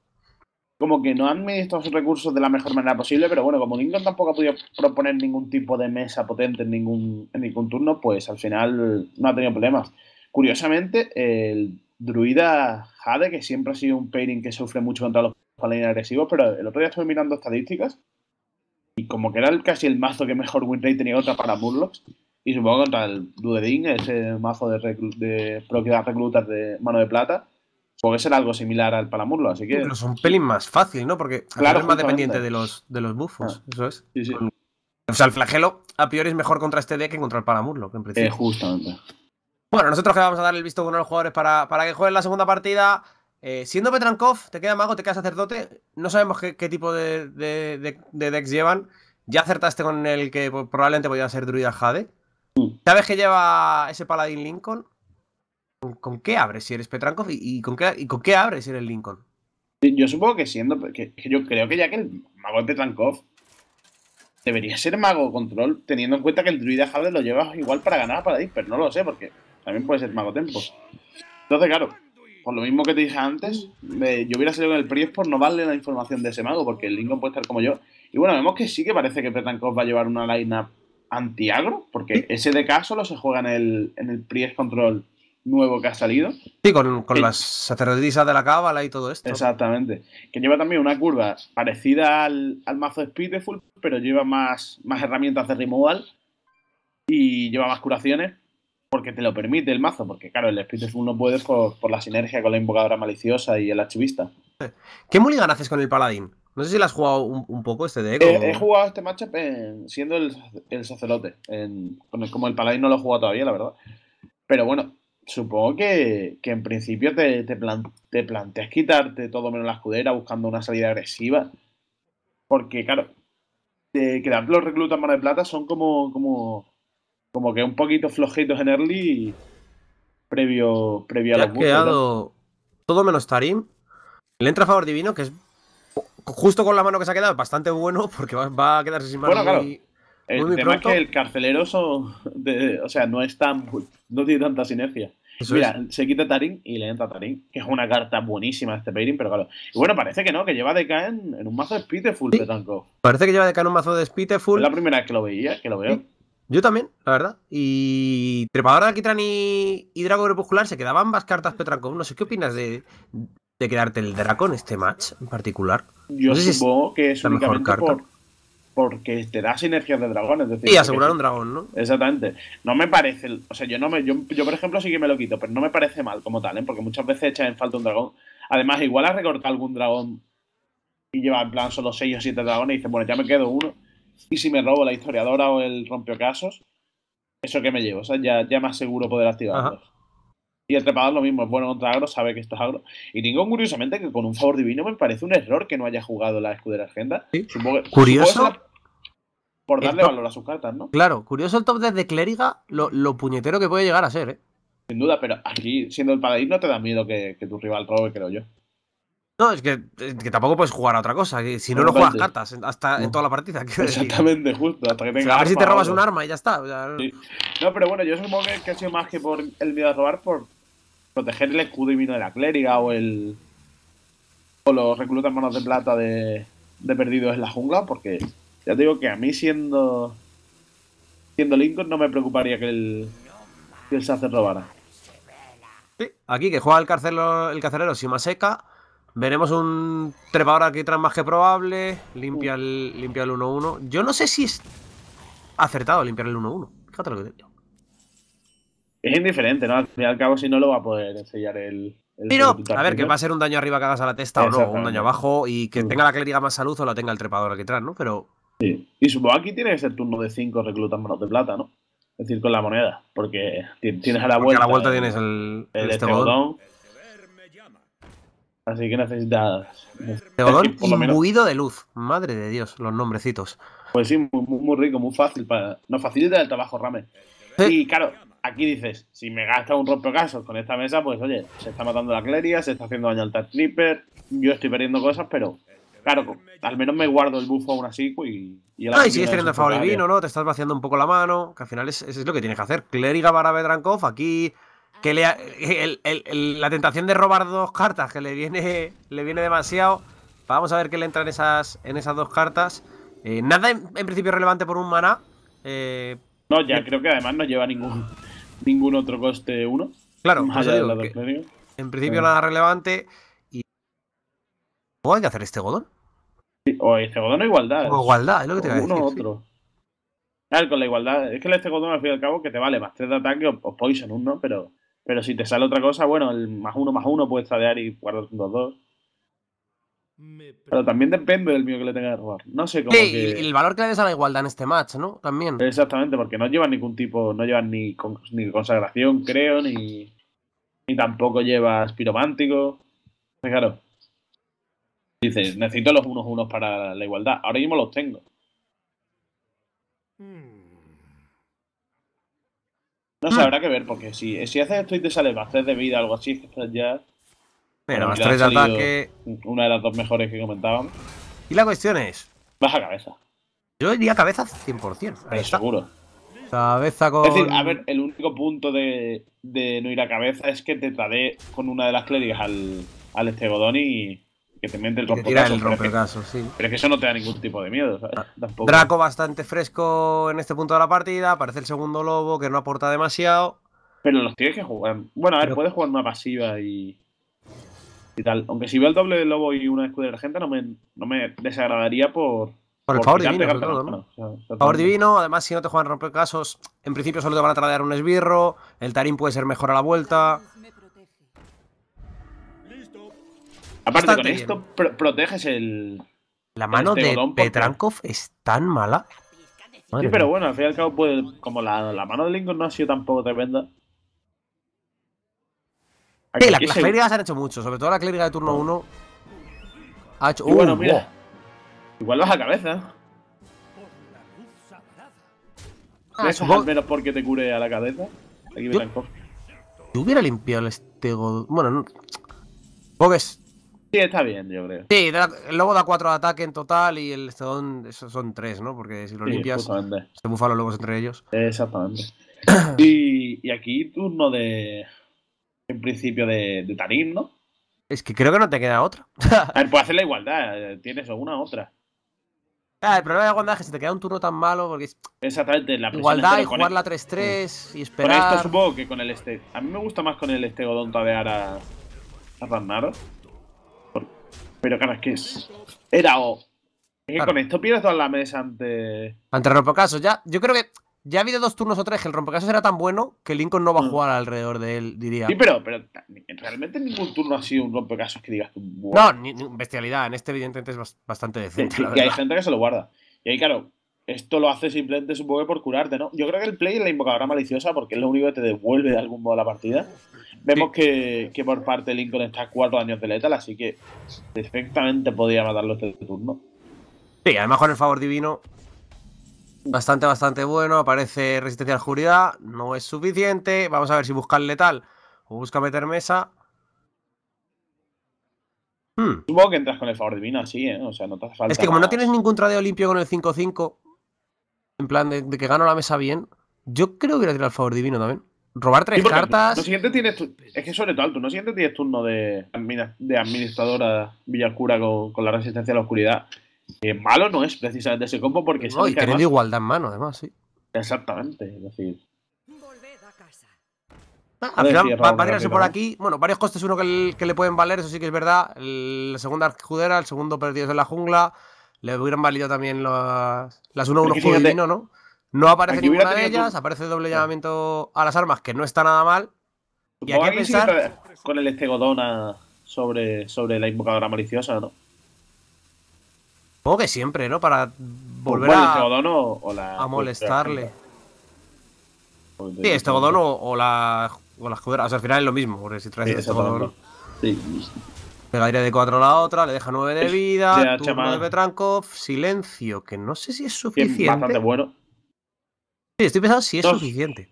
Como que no han estos recursos de la mejor manera posible, pero bueno, como Lincoln tampoco ha podido proponer ningún tipo de mesa potente en ningún, turno, pues al final no ha tenido problemas. Curiosamente, el druida Jade, que siempre ha sido un pairing que sufre mucho contra los paladines agresivos, pero el otro día estuve mirando estadísticas y como que era el, casi el mazo que mejor winrate tenía otra para Murlocs, y supongo contra el Dudering, ese mazo de, de propiedad reclutas de mano de plata, puede ser algo similar al Palamurlo, así que... Pero es un pelín más fácil, ¿no? Porque es más dependiente de los, de los bufos, ah. eso es. Sí, sí. O sea, el flagelo a priori es mejor contra este deck que contra el Palamurlo, que en eh, principio. justamente. Bueno, nosotros que vamos a dar el visto bueno a los jugadores para, para que jueguen la segunda partida. Eh, siendo Petrankov, te queda mago, te queda sacerdote. No sabemos qué, tipo de, de decks llevan. Ya acertaste con el que pues, probablemente podía ser Druida Jade. ¿Sabes qué lleva ese paladín Lincoln? ¿Con, qué abre si eres Petrankov? ¿Y, con qué, ¿Y, con abres si eres Lincoln? Yo supongo que siendo. yo creo que ya que el mago de Petrankov debería ser mago control, teniendo en cuenta que el druida Jade lo llevas igual para ganar a Paladín, pero no lo sé, porque también puede ser mago tempo. Entonces, claro, por lo mismo que te dije antes, yo hubiera salido en el Priest por no darle la información de ese mago, porque el Lincoln puede estar como yo. Y bueno, vemos que sí que parece que Petrankov va a llevar una lineup antiagro, porque ese de caso lo se juega en el, en el Priest Control nuevo que ha salido. Sí, con, las sacerdotisas de la cábala y todo esto. Exactamente. Que lleva también una curva parecida al, mazo de Speedful, pero lleva más, más herramientas de removal y lleva más curaciones porque te lo permite el mazo. Porque, claro, el Speedful no puedes por, por, la sinergia con la invocadora maliciosa y el archivista. ¿Qué mulligan haces con el paladín? No sé si la has jugado un, poco este deck. He jugado este matchup siendo el, el sacerdote. como el paladín no lo he jugado todavía, la verdad. Pero bueno, supongo que, en principio te, planteas quitarte todo menos la escudera buscando una salida agresiva. Porque, claro, de quedarte los reclutas mano de plata son como, como, como que un poquito flojitos en early previo, previo a la quedado todo menos Tarim. Le entra a favor divino, que es justo con la mano que se ha quedado, bastante bueno, porque va, a quedarse sin mano. Bueno, claro. el tema es que el carcelero, o sea, no es tan, no tiene tanta sinergia. Mira, se quita Tarín y le entra Tarín, que es una carta buenísima este pairing, pero claro. Y bueno, parece que no, que lleva de en, en un mazo de Spiteful, sí. Parece que lleva de en un mazo de Spiteful. Es la primera vez que lo veía, que lo veo. Yo también, la verdad. Y Trepadora de y, Drago Crepuscular se quedaban ambas cartas Petranco. No sé qué opinas de, de quedarte el dragón este match en particular? Yo supongo que es únicamente porque te da sinergias de dragón, Es decir, y asegurar un dragón, ¿no? Exactamente. No me parece. O sea, yo no me. Yo, por ejemplo, sí que me lo quito, pero no me parece mal como tal, ¿eh? Porque muchas veces echas en falta un dragón. Además, igual has recortado algún dragón y lleva en plan solo seis o siete dragones y dices, bueno, ya me quedo uno. Y si me robo la historiadora o el rompeocasos, eso que me llevo, o sea, ya, ya más seguro poder activarlo y el trepador lo mismo, es bueno contra agro, sabe que esto es agro. Y ningún, curiosamente, que con un favor divino me parece un error que no haya jugado la escudera agenda. ¿Sí? Supongo, curioso. por darle valor a sus cartas, ¿no? Claro, curioso el top de Clériga, lo, puñetero que puede llegar a ser, ¿eh? Sin duda, pero aquí, siendo el no te da miedo que, tu rival robe, creo yo. No, es que, tampoco puedes jugar a otra cosa. si no, lo juegas cartas hasta en toda la partida. Exactamente, justo. Hasta que a ver si te robas un arma y ya está. No, pero bueno, yo supongo que, ha sido más que por el miedo a robar, por proteger el escudo divino de la clériga o el o los reclutas manos de plata de, de perdidos en la jungla, porque ya te digo que a mí siendo siendo Lincoln no me preocuparía que el, que el Sacer Sí, aquí que juega el, carcelero el más seca Veremos un trepador aquí tras más que probable. Limpia el 1-1. Yo no sé si es acertado limpiar el 1-1. Fíjate lo que te digo. Es indiferente, ¿no? Al fin y al cabo, si no lo va a poder sellar el. el a ver, que va a ser un daño arriba que hagas a la testa o no, un daño abajo y que tenga la clériga más salud o la tenga el trepador aquí atrás, ¿no? Pero. Sí. Y supongo aquí tiene que ser turno de 5 reclutas manos de plata, ¿no? Es decir, con la moneda, porque tienes a la vuelta. a la vuelta tienes el. El, este Así que necesitas. Teodón imbuido de luz. Madre de Dios, los nombrecitos. Pues sí, muy, muy rico, muy fácil. Para... Nos facilita el trabajo, Rame. Sí. Y claro, aquí dices, si me gasta un rompecasos con esta mesa, pues oye, se está matando la cleria, se está haciendo daño al Tripper, yo estoy perdiendo cosas, pero claro, al menos me guardo el buffo aún así y... y ah, y sigues teniendo el favor vino, ¿no? Te estás vaciando un poco la mano, que al final es, lo que tienes que hacer. Clériga para aquí... Que le, la tentación de robar dos cartas que le viene, le viene demasiado. Vamos a ver qué le entran en esas, en esas dos cartas. Eh, nada en, en, principio relevante por un maná. Eh, no, ya creo que además no lleva ningún, ningún otro coste uno. Claro, más en principio nada relevante. Y... hay hacer este godón? o este godón o igualdad. O igualdad, es lo que te iba a decir. Uno otro. Claro, con la igualdad. Es que el este godón al fin y al cabo que te vale más 3 de ataque o, poison uno, ¿no? Pero, pero si te sale otra cosa, bueno, el más uno más uno puedes tradear y guardar un 2-2. Pero también depende del mío que le tenga de robar. No sé cómo. y el valor que le des a la igualdad en este match, ¿no? También. Exactamente, porque no lleva ningún tipo, no llevan ni, consagración, creo, ni, ni tampoco lleva aspiromántico. Fijaros. Dices, necesito los unos unos para la igualdad. Ahora mismo los tengo. Hmm. No sé, habrá que ver, porque si, si haces esto y te sale más de vida o algo así, ya Mira, más tres de Una de las dos mejores que comentaban. Y la cuestión es. a cabeza. Yo iría a cabeza 100%. Pero Seguro. Cabeza con. Es decir, a ver, el único punto de, no ir a cabeza es que te tradé con una de las clérigas al, al y que te mete el rompecaso. Pero es que eso no te da ningún tipo de miedo, ¿sabes? Ah, Draco bastante fresco en este punto de la partida. Aparece el segundo lobo que no aporta demasiado. Pero los tienes que jugar. Bueno, a ver, puedes jugar una pasiva y y Aunque si veo el doble de lobo y una escudera de no me, no me desagradaría por. Por el favor divino, favor divino, además, si no te juegan rompecasos, en principio solo te van a traer un esbirro. El Tarín puede ser mejor a la vuelta. Aparte, con esto proteges el. La mano de Petrankov es tan mala. sí, pero bueno, al fin y al cabo, como la, la mano de Lincoln no ha sido tampoco tremenda, Sí, las, clérigas han hecho mucho, sobre todo la clériga de turno 1. Ha hecho. uno. bueno, uh, mira. Oh. Igual vas a cabeza. Ah, ¿Eso al menos porque te cure a la cabeza? Aquí Si hubiera limpiado este Bueno, no. ¿Pogues? Sí, está bien, yo creo. Sí, el lobo da 4 de ataque en total y el estegón son 3, ¿no? Porque si lo limpias, se bufan los lobos entre ellos. Exactamente. y aquí turno de, en principio de, Tarim, ¿no? Es que creo que no te queda otra. a ver, puedes hacer la igualdad, eh, tienes una otra. Ah, el problema de la es que te queda un turno tan malo porque es... Exactamente, la Igualdad y jugar la 3-3 mm. y esperar... Con esto supongo que con el este... A mí me gusta más con el Estegodón tabear a... a Pero claro, es que es... Era o... Es que con esto pierdes toda la mesa ante... Ante caso ya. Yo creo que ya ha habido dos turnos o tres que el rompecabezas era tan bueno que Lincoln no va a mm. jugar alrededor de él, diría. Sí, pero, pero realmente ningún turno ha sido un rompecabezas que digas tú. No, bestialidad. En este, evidentemente, es bastante decente. y hay gente que se lo guarda. Y ahí, claro, esto lo hace simplemente, supongo por curarte, ¿no? Yo creo que el play es la invocadora maliciosa porque es lo único que te devuelve de algún modo la partida. Vemos que, por parte de Lincoln está cuatro años de letal, así que perfectamente podría matarlo este turno. Sí, además con el favor divino Bastante, bastante bueno. Aparece resistencia a la oscuridad. No es suficiente. Vamos a ver si busca el letal o busca meter mesa. Hmm. Supongo que entras con el favor divino así, ¿eh? Es que como no tienes ningún tradeo limpio con el 5-5, en plan de, que gano la mesa bien, yo creo que voy a tirar el favor divino también. Robar tres cartas. Es que sobre todo tú no siguiente tienes turno de, de administradora Villacura Oscura con la resistencia a la oscuridad. Que malo no es precisamente ese combo porque... No, y teniendo igualdad en mano, además, sí. Exactamente, es decir... Ah, al final, tirarse por aquí. Bueno, varios costes, uno que, le pueden valer, eso sí que es verdad. El, la segunda escudera, el segundo perdidos en la jungla. Le hubieran valido también las 1-1 ¿no? No aparece ninguna de ellas, aparece doble ah. llamamiento a las armas, que no está nada mal. Y aquí a pensar... Con el Estegodona sobre, sobre la invocadora maliciosa, ¿no? Supongo que siempre, ¿no? Para volver a, molestarle. Pues sí, este o, o, la, o escudera. O sea, al final es lo mismo, porque si traes sí, godón. Sí. de 4 a la otra, le deja 9 de vida, turno de Petrankov, silencio, que no sé si es suficiente. Es bastante bueno. Sí, estoy pensando si es suficiente.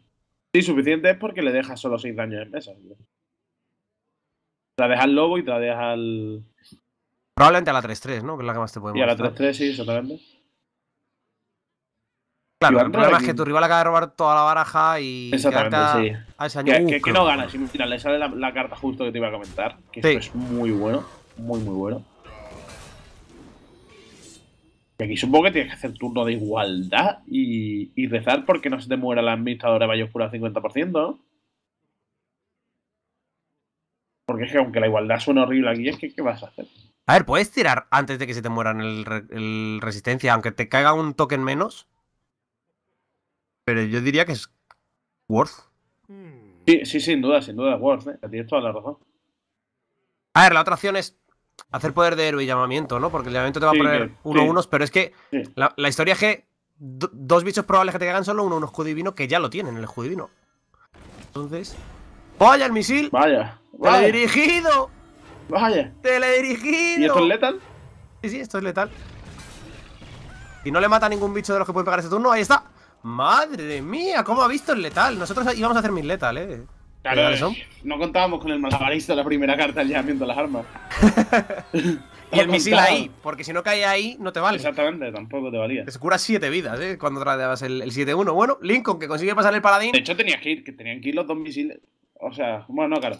Sí, suficiente es porque le deja solo 6 daños en mesa. Te la deja al lobo y te la deja al. Probablemente a la 3-3, ¿no? Que es la que más te podemos. Y a la 3-3, sí, exactamente. Claro, el problema es que tu rival acaba de robar toda la baraja y. Exactamente, sí. Que, que, no gana, si le sale la, carta justo que te iba a comentar. Que es muy bueno. Muy, muy bueno. Y aquí supongo que tienes que hacer turno de igualdad y, rezar porque no se te muera la administradora Oscura al 50%, ¿no? Porque es que aunque la igualdad suena horrible aquí, es que ¿qué vas a hacer? A ver, ¿puedes tirar antes de que se te muera el, el resistencia, aunque te caiga un token menos? Pero yo diría que es worth. Mm. Sí, sí, sin duda, sin duda, worth. ¿eh? Tienes toda la razón. A ver, la otra opción es hacer poder de héroe y llamamiento, ¿no? Porque el llamamiento te va a poner uno unos, pero es que la, historia es que dos bichos probables que te caigan solo uno un escudo divino que ya lo tienen el escudo divino. Entonces. ¡Vaya el misil! ¡Vaya! ¡Vaya! dirigido! Vaya. Teledirigido. ¿Y esto es letal? Sí, sí, esto es letal. Y no le mata a ningún bicho de los que puede pegar ese turno. Ahí está. Madre mía, cómo ha visto el letal. Nosotros íbamos a hacer mil letal, eh. Claro, no contábamos con el malabarista la primera carta ya viendo las armas. y el misil ahí, porque si no cae ahí, no te vale. Exactamente, tampoco te valía. Te cura 7 vidas, ¿eh? Cuando tradeabas el, el 7-1. Bueno, Lincoln, que consigue pasar el paladín. De hecho, tenías que ir, que tenían que ir los dos misiles. O sea, bueno, no, claro.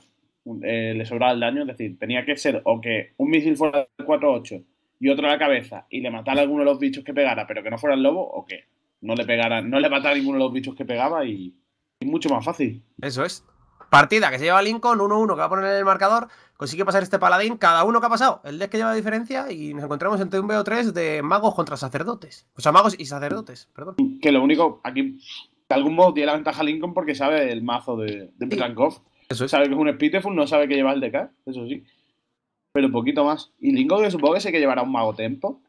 Eh, le sobraba el daño, es decir, tenía que ser o que un misil fuera el 4-8 y otro a la cabeza y le matara a alguno de los bichos que pegara, pero que no fuera el lobo, o que no le pegara, no le matara a ninguno de los bichos que pegaba y, mucho más fácil. Eso es. Partida que se lleva Lincoln, 1-1 que va a poner en el marcador, consigue pasar este paladín, cada uno que ha pasado, el de que lleva diferencia y nos encontramos entre un BO3 de magos contra sacerdotes. O sea, magos y sacerdotes, perdón. Que lo único, aquí de algún modo tiene la ventaja Lincoln porque sabe el mazo de, de eso Sabe que es un Spiteful, no sabe que lleva el DK, eso sí. Pero un poquito más. Y Lingo, que supongo que sé que llevará un mago tempo.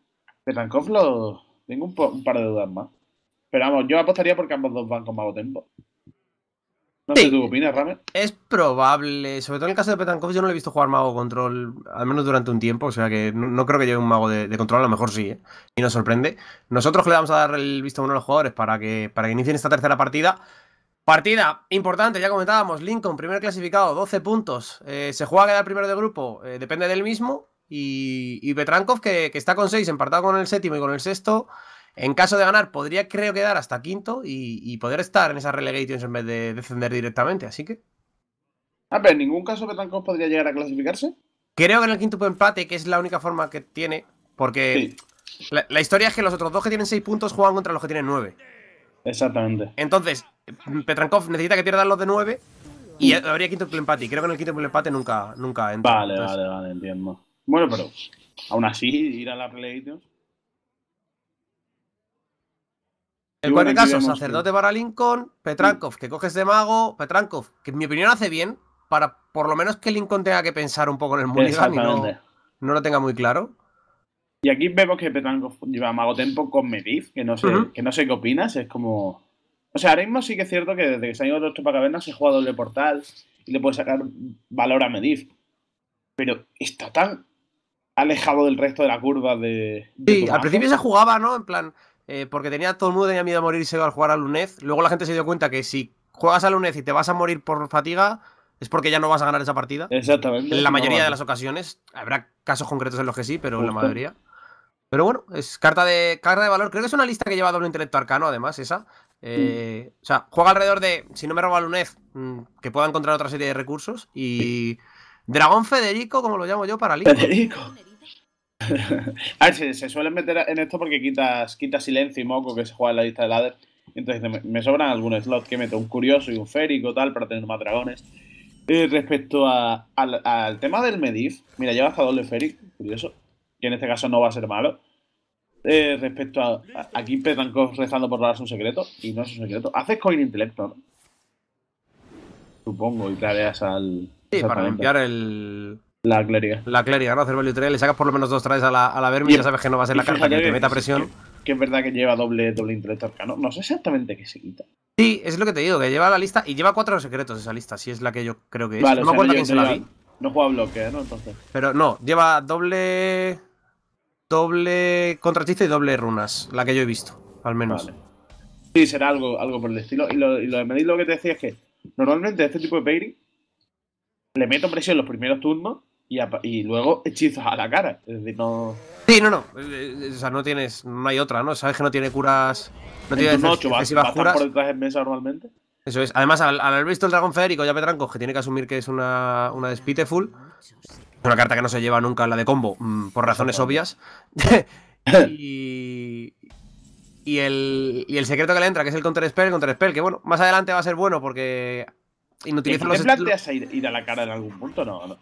Petankov lo. Tengo un, par de dudas más. Pero vamos, yo apostaría porque ambos dos van con mago tempo. No sé tú opinas, Rame. Es probable. Sobre todo en el caso de Petankov, yo no le he visto jugar mago control, al menos durante un tiempo. O sea que no, creo que lleve un mago de, control, a lo mejor sí, ¿eh? Y nos sorprende. Nosotros le vamos a dar el visto a uno de los jugadores para que, para que inicien esta tercera partida. Partida importante, ya comentábamos, Lincoln, primer clasificado, 12 puntos. Eh, se juega a quedar primero de grupo, eh, depende del mismo. Y, y Petrankov, que, está con 6, empatado con el séptimo y con el sexto, en caso de ganar, podría creo quedar hasta quinto y, poder estar en esas relegations en vez de descender directamente. Así que. A ah, ver, ¿en ningún caso Petrankov podría llegar a clasificarse? Creo que en el quinto empate, que es la única forma que tiene, porque la, la historia es que los otros dos que tienen 6 puntos juegan contra los que tienen 9. Exactamente. Entonces, Petrankov necesita que pierdan los de 9 y mm. habría quinto empate. Y creo que en el quinto empate nunca, nunca entra. Vale, vale, vale, entiendo. Bueno, pero aún así, ir a la Playtons. En cualquier caso, sacerdote para Lincoln, Petrankov, que coges de mago, Petrankov, que en mi opinión hace bien, para por lo menos que Lincoln tenga que pensar un poco en el mulligan y no, no, lo tenga muy claro. Y aquí vemos que Petanco lleva mago tempo con Mediz, que no sé, que no sé qué opinas, es como. O sea, ahora mismo sí que es cierto que desde que se han ido los Cavernas se juega doble portal y le puede sacar valor a Mediz. Pero está tan alejado del resto de la curva de. sí, al principio se jugaba, ¿no? En plan. Eh, porque tenía todo el mundo tenía miedo a morir y se iba al jugar a lunes. Luego la gente se dio cuenta que si juegas a lunes y te vas a morir por fatiga, es porque ya no vas a ganar esa partida. Exactamente. En la mayoría de las ocasiones. Habrá casos concretos en los que sí, pero en la mayoría. Pero bueno, es carta de, carta de valor. Creo que es una lista que lleva doble intelecto arcano, además, esa. Eh, o sea, juega alrededor de, si no me roba Lunez, mm, que pueda encontrar otra serie de recursos. Y Dragón Federico, como lo llamo yo, para Lico. Federico. a ver, se suelen meter en esto porque quita silencio y moco que se juega en la lista de ladder. Entonces me, sobran algunos slots que meto un curioso y un férico tal para tener más dragones. Eh, respecto al, tema del Medif, mira, lleva hasta doble férico, curioso que en este caso no va a ser malo. Eh, respecto a, aquí empezan rezando por darse un secreto y no es un secreto. Haces Coin ¿no? supongo, y clareas al. Sí, para limpiar el. La clériga. La clériga, ¿no? Hacer value le sacas por lo menos dos traes a la, a la y, ya sabes que no va a ser la carta que, te meta presión. Que, es verdad que lleva doble, doble intelecto arcano. No sé exactamente qué se quita. Sí, es lo que te digo, que lleva la lista y lleva cuatro secretos esa lista, si es la que yo creo que es. Vale, no me acuerdo quién se la vi. No juega bloque, ¿eh? ¿no? Entonces. Pero no, lleva doble doble contratista y doble runas, la que yo he visto, al menos. Sí, será algo, algo por el estilo. Y lo, lo que te decía es que normalmente este tipo de baby le meto presión los primeros turnos y, y, luego hechizos a la cara. Es decir, no. Sí, no, no. Eh, eh, o sea, no tienes. No hay otra, ¿no? Sabes que no tiene curas. No tiene excesivas curas. por detrás en mesa normalmente. Eso es. Además, al, haber visto el dragón federico ya Petranco, que tiene que asumir que es una, una despiteful, es una carta que no se lleva nunca la de combo, mm, por razones obvias. y, el, y el secreto que le entra, que es el counter spell, el que bueno, más adelante va a ser bueno porque inutiliza los... ¿Te planteas ir, a la cara en algún punto no? no.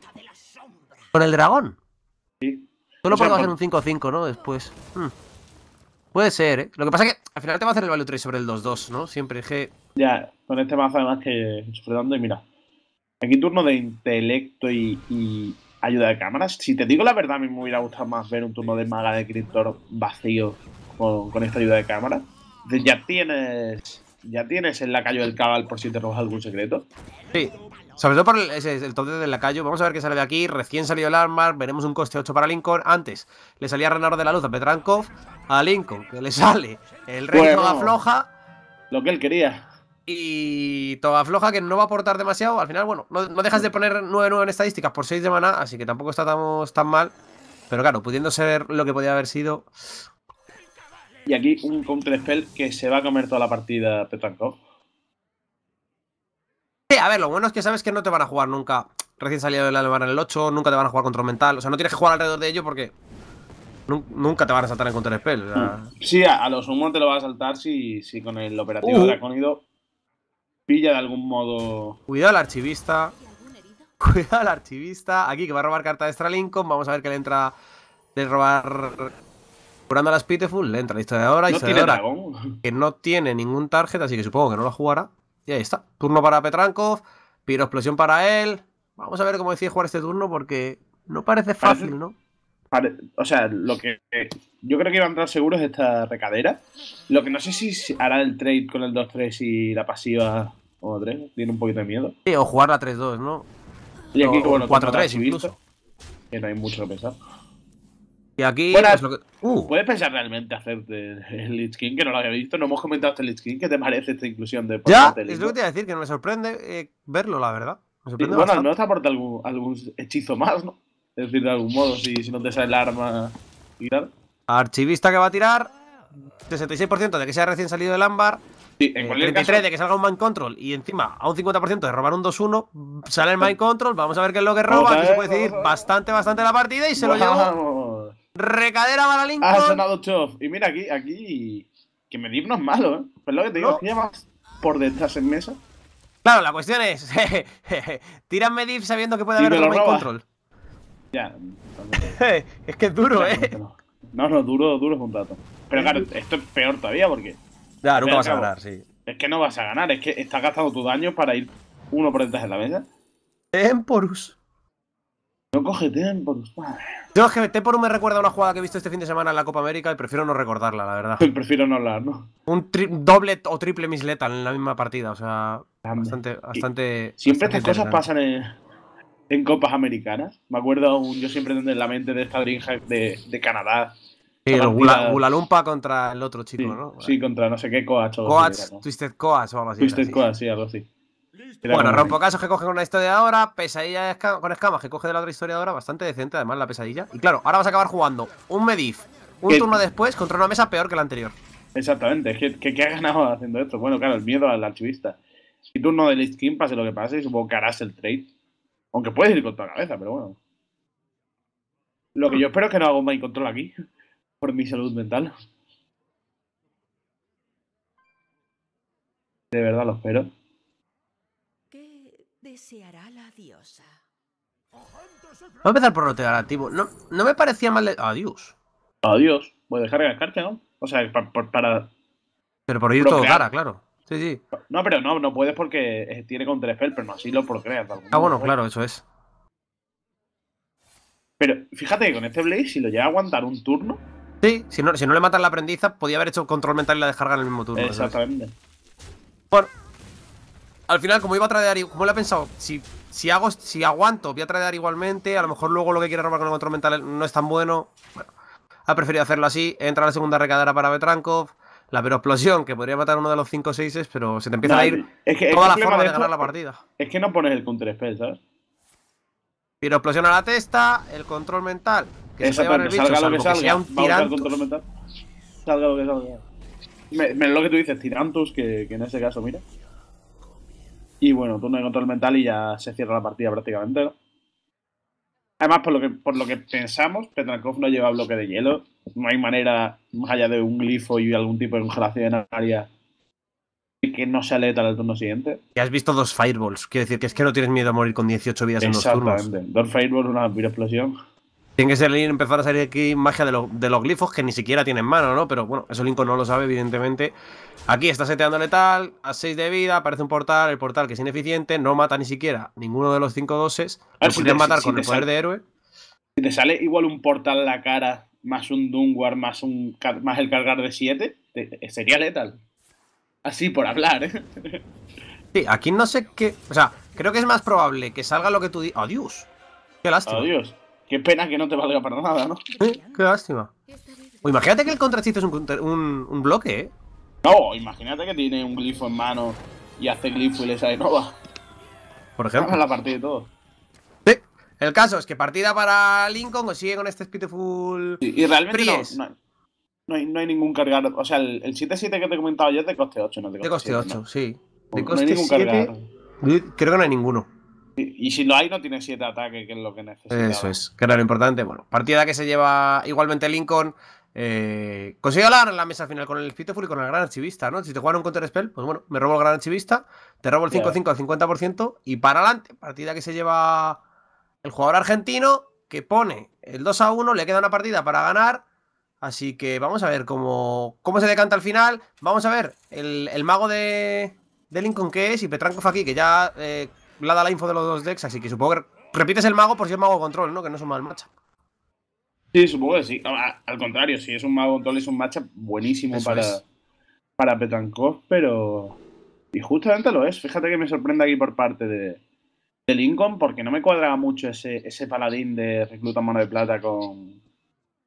¿Con el dragón? Sí. Solo puedo hacer un 5-5, ¿no? Después. Hmm. Puede ser, ¿eh? Lo que pasa es que al final te va a hacer el value 3 sobre el 2-2, ¿no? Siempre es que... Ya, con este mazo además que... sufriendo y mira. Aquí turno de intelecto y ayuda de cámaras. Si te digo la verdad, a mí me hubiera gustado más ver un turno de maga de Cryptor vacío con, esta ayuda de cámara. Ya tienes. Ya tienes el lacayo del cabal por si te robas algún secreto. Sí. Sobre todo por el, ese, del lacayo. Vamos a ver qué sale de aquí. Recién salió el armar. Veremos un coste 8 para Lincoln. Antes le salía Renard de la Luz a Petrankov. A Lincoln, que le sale el rey bueno, floja. Lo que él quería y toda floja que no va a aportar demasiado. Al final, bueno, no, dejas de poner 9-9 en estadísticas por 6 de maná, así que tampoco estamos tan mal. Pero claro, pudiendo ser lo que podía haber sido. Y aquí un counter spell que se va a comer toda la partida Petrankov. Sí, a ver, lo bueno es que sabes que no te van a jugar nunca. Recién salido del Alemán en el 8, nunca te van a jugar control mental. O sea, no tienes que jugar alrededor de ello porque Nunca te van a saltar en Counter Spell. Hmm. Sí, a, los lo sumo te lo va a saltar si, si con el operativo de uh. dracónido pilla de algún modo. Cuidado al archivista. Cuidado al archivista. Aquí que va a robar carta de Stralincon. Vamos a ver que le entra de robar. Curando a las Pitiful, le entra la Y No dragón. que no tiene ningún target, así que supongo que no lo jugará. Y ahí está. Turno para Petrankov. Piro explosión para él. Vamos a ver cómo decide jugar este turno porque no parece fácil, ¿no? o sea, lo que yo creo que iba a entrar seguro es esta recadera. Lo que no sé si hará el trade con el 2-3 y la pasiva o 3, tiene un poquito de miedo. Sí, o jugar a 3-2, ¿no? Y aquí, o, 4-3 incluso. Que no hay mucho que pensar. Y aquí uh. puedes pensar realmente hacerte el Lich King, que no lo había visto, no hemos comentado este Lich King, ¿qué te parece esta inclusión de Ya, es lo que te iba a decir, que no me sorprende eh, verlo, la verdad. Me bueno, al menos te aporta algún, hechizo más, ¿no? Es decir, de algún modo, si, no te sale el arma y tal. Archivista que va a tirar, 66% de que sea recién salido del ámbar, en 33 eh, de que salga un mind control y encima a un 50% de robar un 2-1, sale el mind control, vamos a ver qué es lo que roba, se puede decidir bastante, bastante la partida y se lo lleva… Recadera para Lincoln. Ha sonado Chof. Y mira aquí, aquí, que medir no es malo, ¿eh? Pero lo que te digo, es que llevas por detrás en mesa? Claro, la cuestión es, tiran medir sabiendo que puede haber un mind control. Ya. es que es duro, ¿eh? No, no, duro, duro es un dato. Pero claro, esto es peor todavía porque ya, nunca vas a ganar, sí. Es que no vas a ganar, es que estás gastando tu daño para ir uno por detrás de la mesa. Temporus. No coge Temporus, madre. Yo que Temporus me recuerda a una jugada que he visto este fin de semana en la Copa América y prefiero no recordarla, la verdad. Pues prefiero no hablar, ¿no? Un doble o triple misletal en la misma partida, o sea, bastante, bastante. siempre estas cosas pasan en, en, Copas Americanas. Me acuerdo, yo siempre tengo en la mente de esta Dreamhack de, de Canadá Sí, el contra el otro chico, ¿no? Sí, contra no sé qué Coach. O Coach, Twisted Coach o algo así. Twisted Coach, sí, algo así. bueno, que coge con una historia de ahora, pesadilla con escamas que coge de la otra historia ahora, bastante decente además la pesadilla. Y claro, ahora vas a acabar jugando un Medif, un turno después contra una mesa peor que la anterior. Exactamente, ¿qué, qué, qué ganado haciendo esto? Bueno, claro, el miedo al archivista. Si turno de skin pase lo que pase, supongo que harás el trade. Aunque puedes ir con toda la cabeza, pero bueno. Lo que yo espero es que no hago un control aquí por mi salud mental. De verdad lo espero. ¿Qué Voy a empezar por rotear negativo No, no me parecía mal Adiós. Adiós. Voy a dejar de carta, ¿no? O sea, para... Pero por ir todo cara, claro. Sí, sí. No, pero no, no puedes porque eh, tiene contra spell, pero no así lo procreas. ah, bueno, claro, eso es. Pero fíjate que con este Blaze, si lo llega a aguantar un turno, Sí, si no, si no le matan la aprendiza, podía haber hecho control mental y la descarga en el mismo turno. Exactamente. Bueno, al final, como iba a tradear, como le he pensado, si, si, hago, si aguanto, voy a tradear igualmente. A lo mejor luego lo que quiere robar con el control mental no es tan bueno. Bueno, ha preferido hacerlo así. Entra la segunda recadera para Betrankov. La pero explosión, que podría matar uno de los 5 6 pero se te empieza a ir toda la forma de, ganar la partida. Es que no pones el counter spell, ¿sabes? Pero explosión a la testa, el control mental salga lo que salga. un control mental. salga lo que salga. Me, lo que tú dices, Tirantus, que, en ese caso, mira. Y bueno, turno de control mental y ya se cierra la partida prácticamente, Además, por lo que, por lo que pensamos, Petrankov no lleva bloque de hielo. No hay manera, más allá de un glifo y algún tipo de congelación en área, que no se letal al turno siguiente. Y has visto dos fireballs. Quiero decir que es que no tienes miedo a morir con 18 vidas en los turnos. Exactamente. Dos fireballs, una explosión. Tiene que ser empezar a salir aquí magia de, los glifos que ni siquiera tienen mano, ¿no? Pero bueno, eso Lincoln no lo sabe, evidentemente. Aquí está seteando letal, a 6 de vida, aparece un portal, el portal que es ineficiente, no mata ni siquiera ninguno de los 5 doses. Ah, lo si matar con el poder de héroe. Si te sale igual un portal a la cara, más un Dunwar, más, un, más el cargar de 7, sería letal. Así por hablar, ¿eh? Sí, aquí no sé qué. O sea, creo que es más probable que salga lo que tú dices. ¡Oh, Adiós. Qué lástima. Adiós. Qué pena que no te valga para nada, ¿no? ¿Eh? Qué lástima. O pues imagínate que el contrachiste es un, bloque, ¿eh? No, imagínate que tiene un glifo en mano y hace glifo y le sale nova. Por ejemplo. la partida de todo. Sí. El caso es que partida para Lincoln sigue con este Spitful. y realmente no, no, hay, ningún cargar. O sea, el, 7-7 que te he comentado es te coste 8, ¿no? Te coste, 8, sí. Te coste 7. Creo que no hay ninguno. Y si no hay, no tiene siete ataques, que es lo que necesita. Eso es, que era lo importante. Bueno, partida que se lleva igualmente Lincoln. Eh, consigue en la mesa final con el Spiteful y con el gran archivista, ¿no? Si te jugaron counter Spell, pues bueno, me robo el gran archivista, te robo el 5-5 al 50% y para adelante, partida que se lleva el jugador argentino que pone el 2 a 1, le queda una partida para ganar. Así que vamos a ver cómo, cómo se decanta al final. Vamos a ver el, mago de, Lincoln que es y Petranco aquí, que ya eh, la da la info de los dos decks, así que supongo que repites el mago por si es mago control, ¿no? Que no es un mal matchup. Sí, supongo que sí. Al contrario, si es un mago control es un matchup buenísimo para, para Petankov, pero... Y justamente lo es. Fíjate que me sorprende aquí por parte de, Lincoln, porque no me cuadraba mucho ese, paladín de recluta mano de plata con,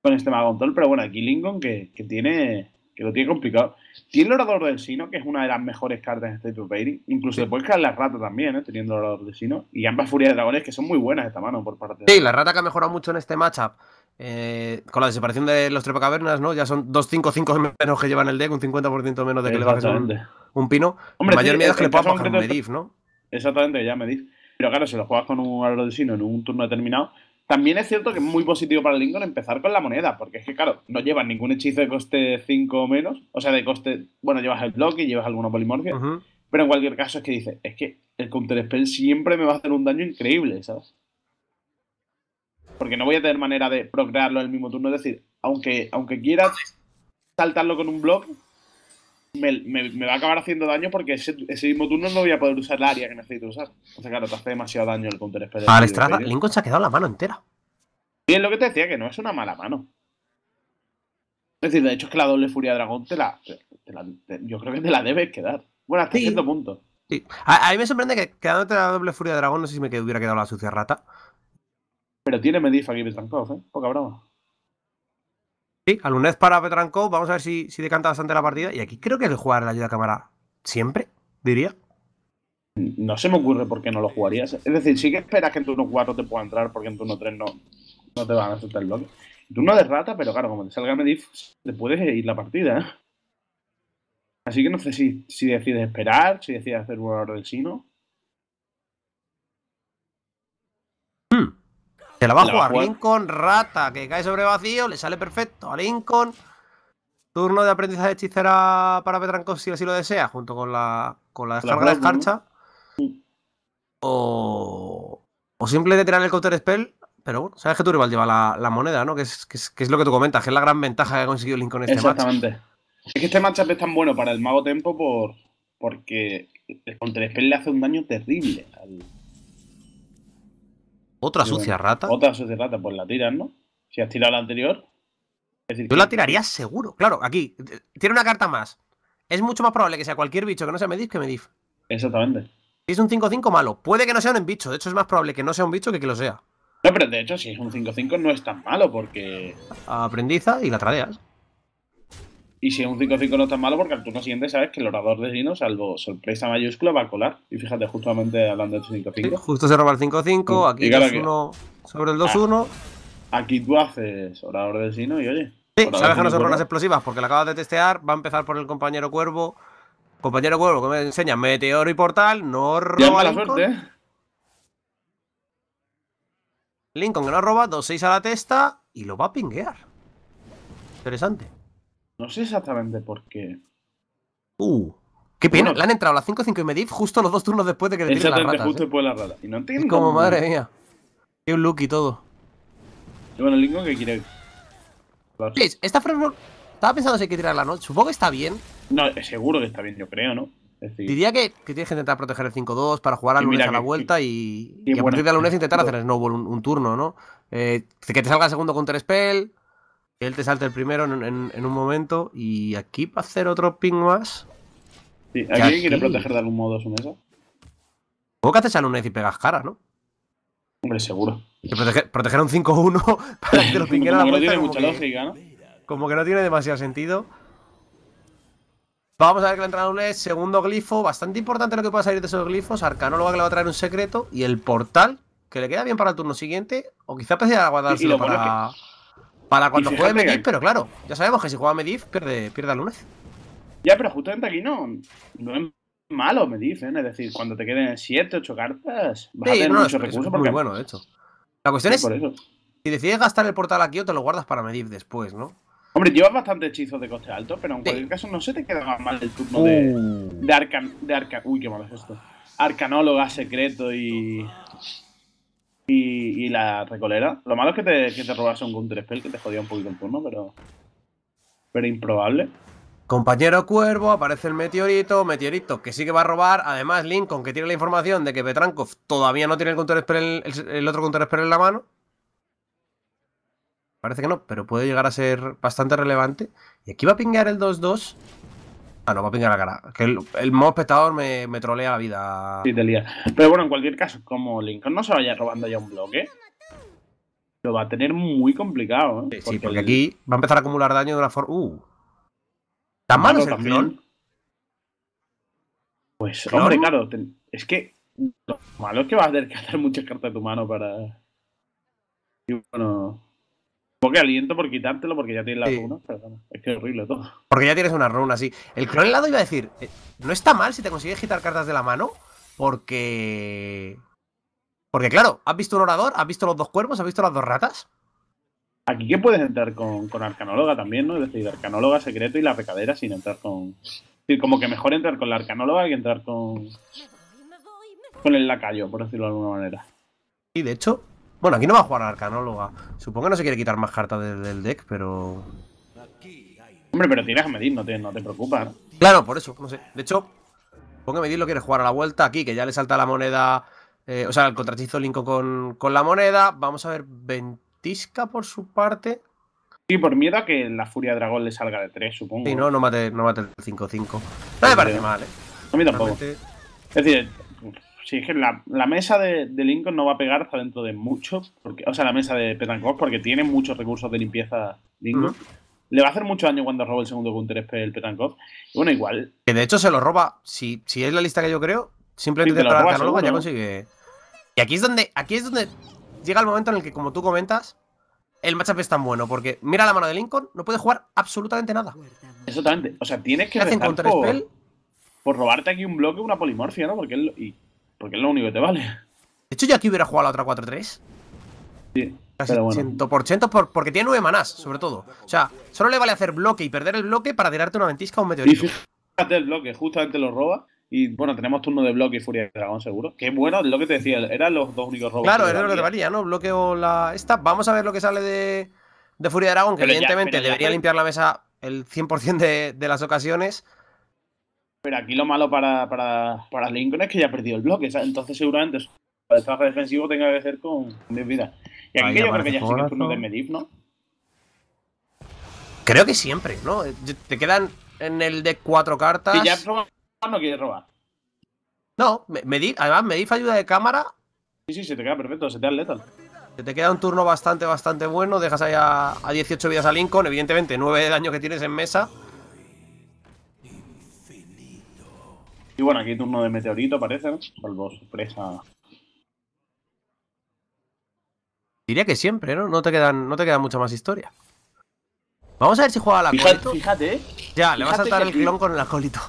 con este mago control, pero bueno, aquí Lincoln que, que tiene que lo tiene complicado. Tiene el orador del sino, que es una de las mejores cartas en State of Baiting. Incluso después caer la rata también, ¿eh? teniendo el orador del sino. Y ambas furias de dragones que son muy buenas esta mano por parte de. Sí, la rata que ha mejorado mucho en este matchup. Eh, con la desaparición de los Cavernas, ¿no? Ya son 2-5-5 menos que llevan el deck, un 50% menos de que le bajes un, un pino. mayor miedo es que le puedas bajar Medif, ¿no? Exactamente, ya Medif. Pero claro, si lo juegas con un orador del sino en un turno determinado, también es cierto que es muy positivo para Lincoln empezar con la moneda, porque es que, claro, no llevas ningún hechizo de coste 5 o menos, o sea, de coste, bueno, llevas el y llevas algunos polimorfia, pero en cualquier caso es que dices, es que el counter spell siempre me va a hacer un daño increíble, ¿sabes? Porque no voy a tener manera de procrearlo el mismo turno, es decir, aunque, aunque quieras saltarlo con un block me, va a acabar haciendo daño porque ese, mismo turno no voy a poder usar el área que necesito usar. O sea, claro, te hace demasiado daño el counter spell. Para Estrada, Lincoln se ha quedado la mano entera. Y es lo que te decía, que no es una mala mano. Es decir, de hecho es que la doble furia de dragón te la, yo creo que te la debes quedar. Bueno, hasta cierto punto. Sí. A, mí me sorprende que quedándote la doble furia de dragón, no sé si me hubiera quedado la sucia rata. Pero tiene Medifa aquí, Betancourt, ¿eh? Poca broma. Sí, lunes para Petranco, Vamos a ver si, si decanta bastante la partida. Y aquí creo que hay que jugar la ayuda a cámara siempre, diría. No se me ocurre por qué no lo jugarías. Es decir, sí que esperas que en turno 4 te pueda entrar porque en turno 3 no, no te van a soltar el bloque. Turno de rata, pero claro, como te salga Medif, te puedes ir la partida. ¿eh? Así que no sé si, si decides esperar, si decides hacer un error del sino. Se la va a jugar Lincoln, rata, que cae sobre vacío, le sale perfecto a Lincoln. Turno de aprendizaje de hechicera para Petrancos si así lo desea, junto con la, con la descarga de escarcha. O, o simplemente tirar el counter spell. Pero bueno, sabes que tu rival lleva la, moneda, ¿no? Que es, que, es, lo que tú comentas, que es la gran ventaja que ha conseguido Lincoln este Exactamente. Es que este matchup es tan bueno para el mago tempo por, porque el counter spell le hace un daño terrible al, ¿Otra sucia rata? Otra sucia rata, pues la tiras, ¿no? Si has tirado la anterior. Es decir, Yo la tiraría seguro. Claro, aquí. Eh, tiene una carta más. Es mucho más probable que sea cualquier bicho que no sea Medif que Medif. Exactamente. Si es un 5-5 malo, puede que no sea un bicho. De hecho, es más probable que no sea un bicho que que lo sea. No, pero de hecho, si es un 5-5 no es tan malo porque... Aprendiza y la tradeas. Y si es un 5-5 no es tan malo, porque al turno siguiente sabes que el orador de sino, salvo sorpresa mayúscula, va a colar. Y fíjate, justamente hablando de 5-5. Justo se roba el 5-5, mm, aquí 2-1 sobre el 2-1. Ah. Aquí tú haces orador de sino y oye. Sí, sabes que no son las explosivas, porque la acabas de testear, va a empezar por el compañero Cuervo. Compañero Cuervo, que me enseña Meteoro y Portal, no roba. la Suerte, ¿eh? Lincoln que no roba, 2-6 a la testa y lo va a pinguear. Interesante. No sé exactamente por qué. Uh. Qué pena, le han entrado La las 5, 5 y Medivh justo los dos turnos después de que te la las justo ¿eh? después de la rata. Y no entiendo. como, madre mía. Qué un look y todo. Y bueno, Lincoln que quiere... Please, esta framework... Estaba pensando si hay que tirarla, ¿no? Supongo que está bien. No, seguro que está bien, yo creo, ¿no? Decir... Diría que, que, tienes que intentar proteger el 5-2 para jugar al lunes a la vuelta y, y, a partir de la lunes intentar hacer snowball un, turno, ¿no? Eh, que te salga el segundo counter spell, él te salta el primero en, un momento y aquí para hacer otro ping más. Sí, aquí, quiere proteger de algún modo su mesa. ¿Cómo que haces a y pegas cara, ¿no? Hombre, seguro. proteger, un 5-1 para que lo la Como que no tiene mucha lógica, ¿no? Como que no tiene demasiado sentido. Vamos a ver que le entra un e, segundo glifo. Bastante importante lo que pueda salir de esos glifos. Arcano lo va a traer un secreto. Y el portal, que le queda bien para el turno siguiente. O quizá pese a guardárselo para. Para cuando juegue Medivh, pero claro, ya sabemos que si juega Medivh pierde, pierde al lunes. Ya, pero justamente aquí no, no es malo Medivh, ¿eh? es decir, cuando te queden 7, 8 cartas, no, Es muy bueno, de hecho. La cuestión es, si decides gastar el portal aquí o te lo guardas para Medivh después, ¿no? Hombre, llevas bastante hechizos de coste alto, pero en cualquier caso no se te queda mal el turno de, uh. de, de Uy, qué malo es esto. Arcanóloga secreto y y, la recolera. Lo malo es que te, que te robase un counter Spell que te jodía un poquito en turno, pero. Pero improbable. Compañero Cuervo, aparece el meteorito, meteorito que sí que va a robar. Además, Lincoln que tiene la información de que Petrankov todavía no tiene el, counter el, otro counter spell en la mano. Parece que no, pero puede llegar a ser bastante relevante. Y aquí va a pinguear el 2-2. Ah, no, va a pingar la cara. Que el, el modo espectador me, me, trolea la vida. Sí, te lía. Pero bueno, en cualquier caso, como Lincoln no se vaya robando ya un bloque, lo va a tener muy complicado. ¿eh? Sí, porque, aquí va a empezar a acumular daño de una forma. ¡Uh! ¿Tan malo el Pues, hombre, claro, es que lo malo es que vas a tener que hacer muchas cartas de tu mano para. Y bueno. Porque que aliento por quitártelo porque ya tienes la runa. es que horrible todo. Porque ya tienes una runa, sí. El lado iba a decir, eh, no está mal si te consigues quitar cartas de la mano porque... Porque claro, ¿has visto un orador? ¿Has visto los dos cuervos? ¿Has visto las dos ratas? Aquí que puedes entrar con, arcanóloga también, ¿no? Es decir, arcanóloga, secreto y la pecadera sin entrar con... Es decir, como que mejor entrar con la arcanóloga que entrar con... Con el lacayo, por decirlo de alguna manera. Y de hecho, bueno, aquí no va a jugar Arcanóloga. Supongo que no se quiere quitar más cartas del, deck, pero... Hombre, pero tienes a medir, no te, no preocupas. Claro, por eso, no sé. De hecho, supongo que medir lo quiere jugar a la vuelta aquí, que ya le salta la moneda... Eh, o sea, el contrachizo Linko con, la moneda. Vamos a ver Ventisca por su parte. Sí, por miedo a que la Furia Dragón le salga de 3, supongo. Sí, no, no mate, el 5-5. No me parece mal, ¿eh? A mí tampoco. Es decir, Sí, es que la, mesa de, Lincoln no va a pegar hasta dentro de mucho, porque, o sea, la mesa de Petankov, porque tiene muchos recursos de limpieza Lincoln. Le va a hacer mucho daño cuando robe el segundo counter este, el Petankov. bueno, igual. Que de hecho se lo roba, si, si es la lista que yo creo, simplemente para roba, ya consigue. Y aquí es donde, aquí es donde llega el momento en el que, como tú comentas, el matchup es tan bueno, porque mira la mano de Lincoln, no puede jugar absolutamente nada. Exactamente. O sea, tienes que hacer. por, por robarte aquí un bloque, una polimorfia, ¿no? Porque él, y porque es lo único que te vale. De hecho, ¿ya aquí hubiera jugado la otra 4-3. Sí. Casi 100% porque tiene 9 manás, sobre todo. O sea, solo le vale hacer bloque y perder el bloque para tirarte una ventisca o un meteorito. Y el bloque, justamente lo roba. Y bueno, tenemos turno de bloque y furia de dragón, seguro. Qué bueno, lo que te decía, eran los dos únicos robos. Claro, era lo que te valía, ¿no? Bloqueo la. Esta. Vamos a ver lo que sale de, Furia de Dragón, que evidentemente debería limpiar la mesa el 100% de, de las ocasiones. Pero aquí lo malo para, Lincoln es que ya ha perdido el bloque, entonces seguramente el trabajo defensivo tenga que ver con mi vida. Y aquí creo que ya sigue el turno de Medif, ¿no? Creo que siempre, ¿no? Eh, te quedan en el de cuatro cartas. Si ya no quieres robar. No, además Medif ayuda de cámara. Sí, sí, se te queda perfecto, se te da letal. Se te queda un turno bastante, bastante bueno. Dejas ahí a, a 18 vidas a Lincoln. Evidentemente, 9 de daño que tienes en mesa. Y bueno, aquí turno de meteorito parece, ¿no? salvo sorpresa. Diría que siempre, ¿no? No te quedan, no te queda mucha más historia. Vamos a ver si juega al acólito. Fíjate, fíjate. ¿eh? Ya, le vas a saltar el clon con el acólito.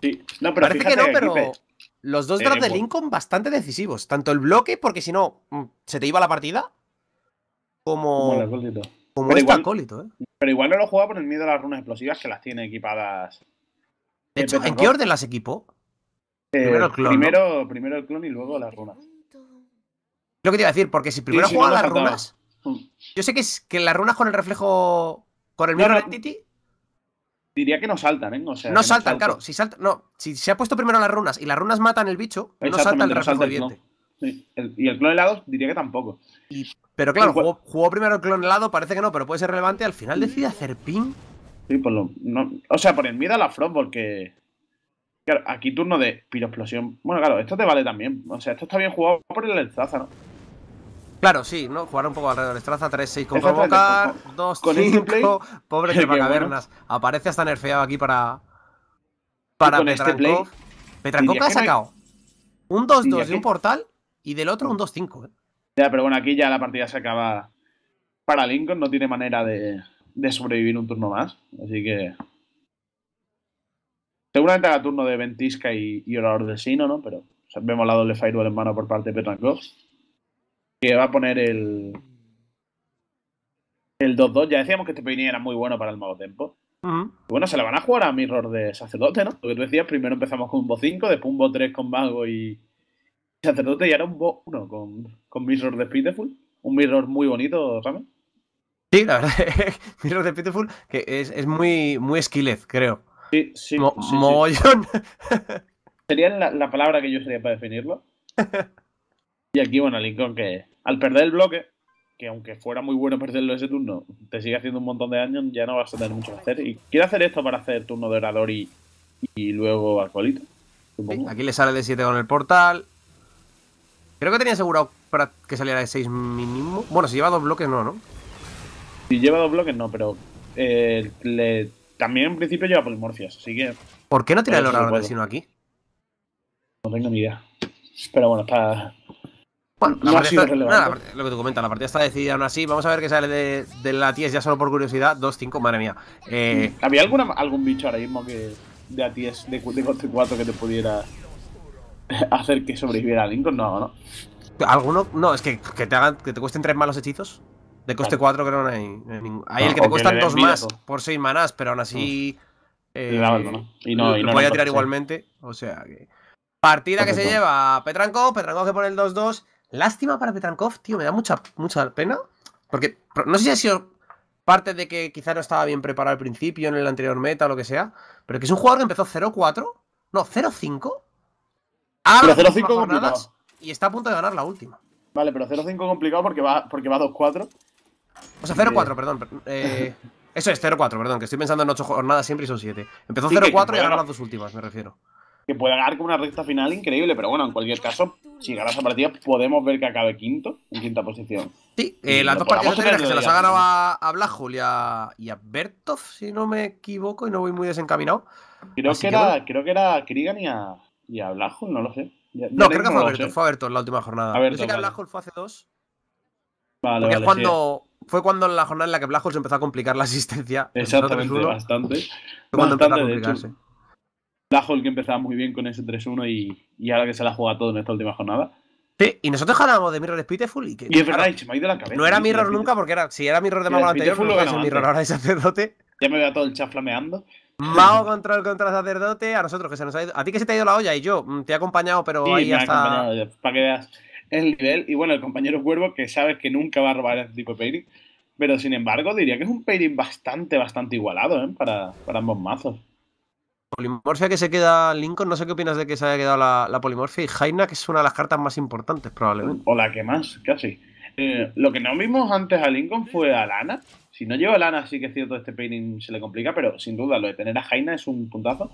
Sí, no, pero Parece que no, pero los dos drafts eh, de Lincoln bastante decisivos. Tanto el bloque, porque si no, mm, se te iba la partida, como, como el acólito. Como pero este acólito, ¿eh? Pero igual no lo juega por el miedo a las runas explosivas que las tiene equipadas de hecho, ¿en qué orden las equipo? Eh, primero, el clon, primero, el clon y luego las runas. Lo que te iba a decir, porque si primero sí, las runas. Yo sé que, las runas con el reflejo. con el mismo Entity. Diría que no saltan, ¿eh? no saltan, claro. Si no, si se ha puesto primero las runas y las runas matan el bicho, no saltan el reflejo de Sí. y el clon helado diría que tampoco. pero claro, jugó, jugó, primero el clon helado, parece que no, pero puede ser relevante. Al final decide hacer ping Sí, por pues lo, no, o sea, por el miedo a la Frostball porque. Claro, aquí turno de piroexplosión. Bueno, claro, esto te vale también. O sea, esto está bien jugado por el Elzaza, ¿no? Claro, sí, ¿no? Jugar un poco alrededor de Straza, 3-6 con provocar, 2 con gameplay, pobre que cavernas. Aparece hasta nerfeado aquí para. Para Petrankov. Este Petrankov ha sacado un 2-2 de un portal y del otro un 2-5. ¿eh? Ya, pero bueno, aquí ya la partida se acaba. Para Lincoln no tiene manera de de sobrevivir un turno más. Así que. Seguramente haga turno de Ventisca y, Orador de Sino, ¿no? Pero vemos la doble Firewall en mano por parte de Petrankov. Que va a poner el. El 2-2. Ya decíamos que este peini era muy bueno para el Mago Tempo. Y Bueno, se la van a jugar a Mirror de Sacerdote, ¿no? Lo que tú decías, primero empezamos con un Bo 5, después un Bo 3 con Mago y Sacerdote, y ahora un Bo 1 con, con Mirror de speedful Un Mirror muy bonito, ¿sabes? Sí, la verdad, Mirror de Pitiful, que es, es, muy, muy esquilez, creo. Sí, sí. Sería la, palabra que yo usaría para definirlo. Y aquí, bueno, Lincoln, que al perder el bloque, que aunque fuera muy bueno perderlo ese turno, te sigue haciendo un montón de daño, ya no vas a tener mucho que hacer. Y quiero hacer esto para hacer turno de orador y, luego alcoholito. aquí le sale de 7 con el portal. Creo que tenía asegurado para que saliera de 6 mínimo. Bueno, si lleva dos bloques, no, ¿no? Si lleva dos bloques, no, pero eh, también en principio lleva polimorfias, así que. ¿Por qué no tiene el orador sino aquí? No tengo ni idea. Pero bueno, está. Bueno, lo que tú comentas, la partida está decidida aún así. Vamos a ver qué sale de, de la 10, ya solo por curiosidad. 2-5, madre mía. Eh, mm, ¿Había alguna, algún bicho ahora mismo que de ATS de, de coste 4 que te pudiera hacer que sobreviviera Lincoln? No, ¿no? ¿Alguno? No, es que, que, te hagan, que te cuesten tres malos hechizos. De coste 4 creo que no hay. Hay el que te cuesta dos más por 6 manás, pero aún así. Eh, Y no, lo voy a tirar igualmente. O sea que. Partida que se lleva Petrankov. Petrankov que pone el 2-2. Lástima para Petrankov, tío. Me da mucha, pena. Porque no sé si ha sido parte de que quizá no estaba bien preparado al principio en el anterior meta o lo que sea. Pero que es un jugador que empezó 0-4. No, 0-5. Pero 0-5 complicado. y está a punto de ganar la última. Vale, pero 0-5 complicado porque va 2-4 o sea, 0-4, eh. perdón. Eh, eso es, 0-4, perdón, que estoy pensando en 8 jornadas siempre y son 7. Empezó 0-4 y ahora las dos últimas, me refiero. Que puede ganar con una recta final increíble, pero bueno, en cualquier caso, si gana esa partida, podemos ver que acabe quinto, en quinta posición. Sí, eh, las dos partidas que se las ha ganado a, a y a, Bertov, si no me equivoco, y no voy muy desencaminado. Creo, que, era, creo que era Krigan y a, y no lo sé. no, creo que fue a Bertov, la última jornada. A Bertov, Yo que a fue hace dos. Vale, vale, es cuando, fue cuando en la jornada en la que se empezó a complicar la asistencia. Exactamente, bastante. bastante, empezó a complicarse. que empezaba muy bien con ese 3-1 y, y, ahora que se la juega todo en esta última jornada. Sí, y nosotros jalábamos de Mirror Spiteful y que. Y es verdad, se me ha ido la cabeza. No era Mirror nunca porque era. Si era Mirror de Mago anterior, no es Mirror ahora de sacerdote. Ya me veo todo el chat flameando. Mago contra el sacerdote, a nosotros que se nos ha ido. A ti que se te ha ido la olla y yo, mm, te he acompañado, pero ahí hasta. para que veas el nivel. Y bueno, el compañero Cuervo, que sabe que nunca va a robar ese tipo de pairing. Pero sin embargo, diría que es un pairing bastante, bastante igualado ¿eh? para, ambos mazos. Polimorfia que se queda Lincoln, no sé qué opinas de que se haya quedado la, polimorfia. Y Jaina, que es una de las cartas más importantes, probablemente. O la que más, casi. Eh, lo que no vimos antes a Lincoln fue a Lana. Si no lleva Lana, sí que es cierto, este painting se le complica, pero sin duda lo de tener a Jaina es un puntazo.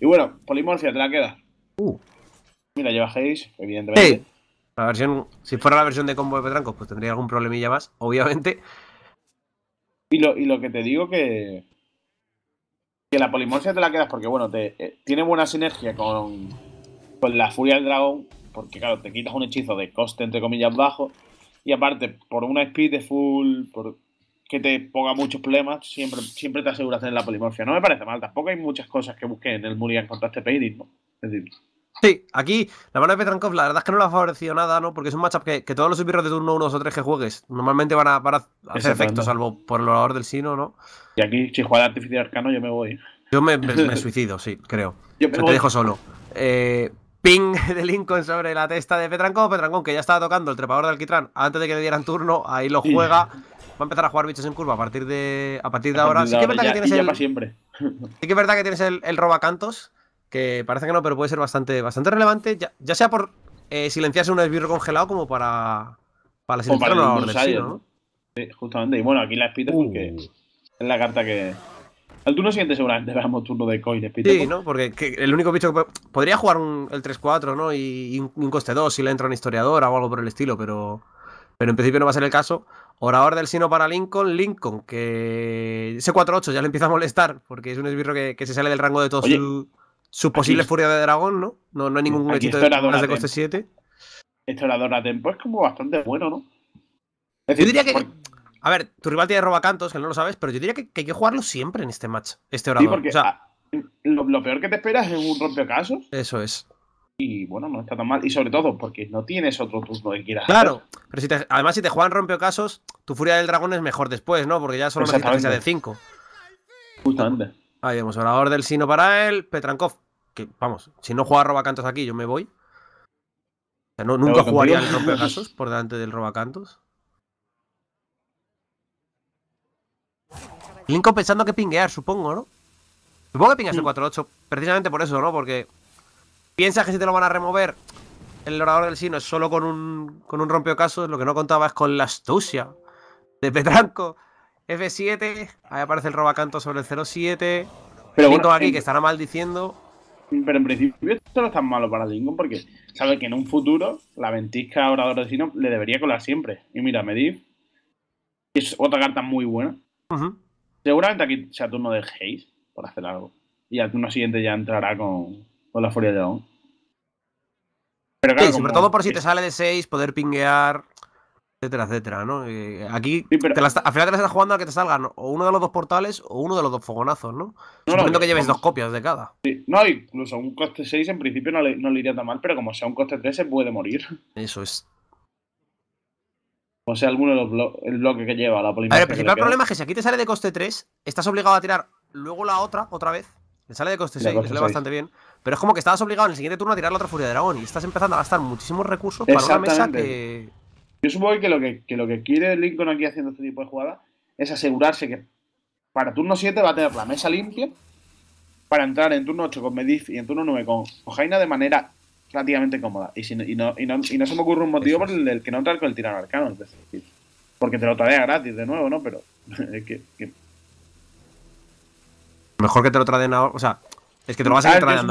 Y bueno, polimorfia, te la queda uh. Mira, lleva haze evidentemente versión, si fuera la versión de combo de Petrancos, pues tendría algún problemilla más, obviamente. Y lo, y lo que te digo que. Que la polimorfia te la quedas porque, bueno, te, eh, tiene buena sinergia con, con la furia del dragón, porque, claro, te quitas un hechizo de coste, entre comillas, bajo, y aparte, por una speed de full, por, que te ponga muchos problemas, siempre, siempre te aseguras de tener la polimorfia. No me parece mal, tampoco hay muchas cosas que busquen en el Mulligan contra este Peiris, ¿no? Es decir, Sí, aquí la mano de Petrankov, la verdad es que no la ha favorecido nada, ¿no? Porque es un matchup que, que todos los esbirros de turno unos o tres que juegues normalmente van a, a hacer efecto, salvo por el orador del sino, ¿no? Y aquí, si juega artificial arcano, yo me voy. Yo me, suicido, sí, creo. te dejo solo. Eh, ping de Lincoln sobre la testa de Petrankov. Petrankov, que ya estaba tocando el trepador de alquitrán antes de que le dieran turno, ahí lo juega. va a empezar a jugar bichos en curva a partir de a partir de, ahora. Sí que verdad tienes el siempre. Sí que verdad que tienes el, el roba cantos, que parece que no, pero puede ser bastante, bastante relevante, ya, sea por eh, silenciarse un esbirro congelado como para, para silenciar una los sí, ¿no? justamente. Y bueno, aquí la Spitter porque uh. es la carta que... Al turno siguiente seguramente veamos turno de coin, Spitter. Sí, ¿no? Porque el único bicho que... Podría jugar un, el 3-4, ¿no? Y, un, coste 2 si le entra un historiador o algo por el estilo, pero... Pero en principio no va a ser el caso. Orador del sino para Lincoln. Lincoln, que ese 4-8 ya le empieza a molestar porque es un esbirro que, se sale del rango de todo su posible furia de dragón, ¿no? No, hay ningún equipo de, de coste 7. Este orador Tempo es como bastante bueno, ¿no? yo diría que. A ver, tu rival tiene cantos que no lo sabes, pero yo diría que, hay que jugarlo siempre en este match, este orador. Sí, porque o sea, lo, peor que te esperas es un rompeocasos. Eso es. Y bueno, no está tan mal. Y sobre todo, porque no tienes otro turno que quieras. Claro, pero si además, si te juegan casos, tu furia del dragón es mejor después, ¿no? Porque ya solo necesitas que sea de 5. Justamente. Ahí vemos, orador del sino para él, Petrankov que, vamos, si no juega Robacantos aquí, yo me voy. O sea, nunca jugaría el rompecasos por delante del Robacantos. Linko pensando que pinguear, supongo, ¿no? Supongo que pingas el 4-8, precisamente por eso, ¿no? Porque piensas que si te lo van a remover el orador del sino es solo con un, con un rompeocasos, lo que no contaba es con la astucia de Petranco. F7, ahí aparece el Robacantos sobre el 0-7. Pero aquí que estará maldiciendo. Pero en principio esto no es tan malo para Lincoln porque sabe que en un futuro la ventisca orador de Sino le debería colar siempre. Y mira, Medivh es otra carta muy buena. Seguramente aquí sea turno de Haze por hacer algo. Y al turno siguiente ya entrará con, la Furia de León. Pero sobre todo por si te sale de 6, poder pinguear etcétera, etcétera, ¿no? Eh, aquí al final te la estás jugando a que te salgan o uno de los dos portales o uno de los dos fogonazos, ¿no? no, que lleves dos copias de cada. Sí. No, incluso un coste 6 en principio no le, no le iría tan mal, pero como sea un coste 3 se puede morir. Eso es. O sea, alguno de los bloques que lleva la polimera. A ver, el principal problema es que si aquí te sale de coste 3, estás obligado a tirar luego la otra, otra vez. Te sale de coste 6, le sale bastante bien. Pero es como que estás obligado en el siguiente turno a tirar la otra furia de dragón y estás empezando a gastar muchísimos recursos para una mesa que yo supongo que lo que, lo que quiere Lincoln aquí haciendo este tipo de jugada es asegurarse que para turno 7 va a tener la mesa limpia para entrar en turno 8 con Medif y en turno 9 con Jaina de manera relativamente cómoda. Y, no, se me ocurre un motivo por el, que no entrar con el tirano arcano. porque te lo trae gratis de nuevo, ¿no? Pero Mejor que te lo traden ahora. O sea, es que te lo vas a, ir ver, ah,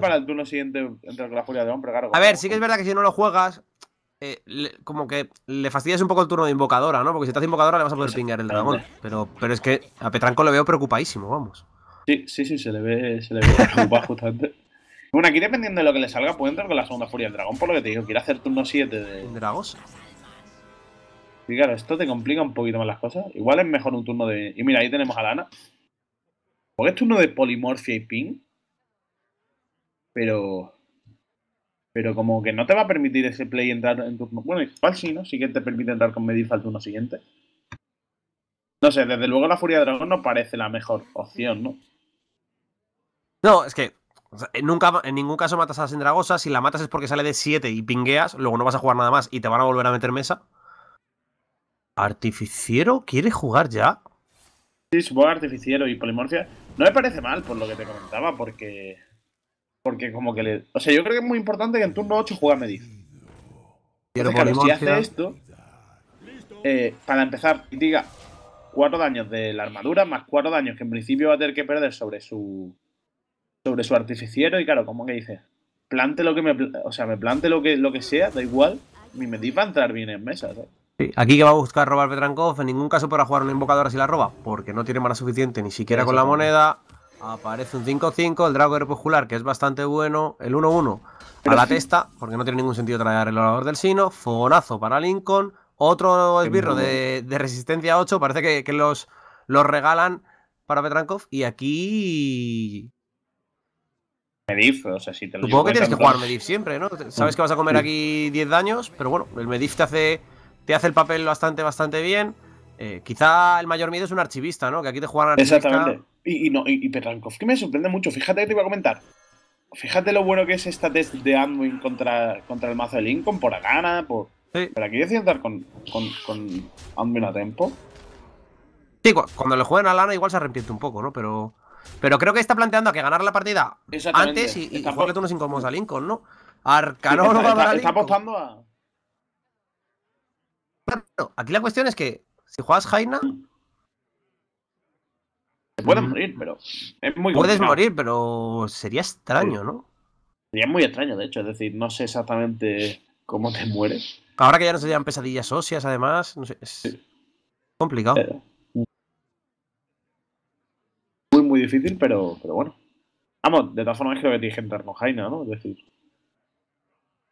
para el turno siguiente entre la furia de hombre, claro. A ver, sí que es verdad que si no lo juegas, eh, como que le fastidias un poco el turno de invocadora, ¿no? Porque si estás invocadora le vas a poder pingar el dragón. Pero, pero es que a Petranco le veo preocupadísimo, vamos. Sí, sí, sí, se le ve, se le ve preocupado justamente. Bueno, aquí dependiendo de lo que le salga, puede entrar con la segunda furia del dragón, por lo que te digo, quiere hacer turno 7 de. Dragos. Y claro, esto te complica un poquito más las cosas. Igual es mejor un turno de. Y mira, ahí tenemos a Lana. Porque es turno de polimorfia y ping. Pero. Pero como que no te va a permitir ese play entrar en turno. Bueno, igual sí, ¿no? Sí que te permite entrar con Medivh al turno siguiente. No sé, desde luego la Furia de Dragón no parece la mejor opción, ¿no? No, es que nunca, en ningún caso matas a la Si la matas es porque sale de 7 y pingueas, luego no vas a jugar nada más y te van a volver a meter mesa. ¿Artificiero quiere jugar ya? Sí, supongo Artificiero y Polimorfia. No me parece mal, por lo que te comentaba, porque porque como que le... O sea, yo creo que es muy importante que en turno 8 juega Medivh. Pero si hace esto, eh, para empezar, diga 4 daños de la armadura, más 4 daños que en principio va a tener que perder sobre su sobre su artificiero y claro, como que dice, plante lo que me, o sea, me plante lo que, lo que sea, da igual, mi Medivh va a entrar bien en mesa, aquí que va a buscar robar Petrankov, en ningún caso para jugar una invocadora si la roba, porque no tiene mana suficiente ni siquiera con la moneda. Aparece un 5-5, el drago popular que es bastante bueno. El 1-1 a la testa, porque no tiene ningún sentido traer el orador del sino. Fogonazo para Lincoln. Otro esbirro de, resistencia 8. Parece que, los, los regalan para Petrankov. Y aquí. Medif, o sea, si te lo Supongo que tienes que jugar pues. Medif siempre, ¿no? Sabes que vas a comer aquí 10 daños, pero bueno, el Medif te hace, te hace el papel bastante, bastante bien. Eh, quizá el mayor miedo es un archivista, ¿no? Que aquí te juegan archivista. Exactamente. Y, y no, y, y me sorprende mucho. Fíjate que te iba a comentar. Fíjate lo bueno que es esta test de Anduin contra, el mazo de Lincoln por gana, por. Sí. Pero aquí yo entrar con, con, Anduin a tempo. Sí, cuando le juegan a Lana igual se arrepiente un poco, ¿no? Pero. Pero creo que está planteando a que ganar la partida antes y, y tú nos incomodas a Lincoln, ¿no? Arcanor. está, apostando a. aquí la cuestión es que si juegas Jaina. Puedes mm. morir, pero. Es muy Puedes morir, pero sería extraño, ¿no? Sería muy extraño, de hecho. Es decir, no sé exactamente cómo te mueres. Ahora que ya no se pesadillas óseas, además. No sé, es complicado. Eh, muy, muy difícil, pero, pero bueno. Vamos, de todas formas creo que tienes que entrar con Jaina, ¿no? Es decir.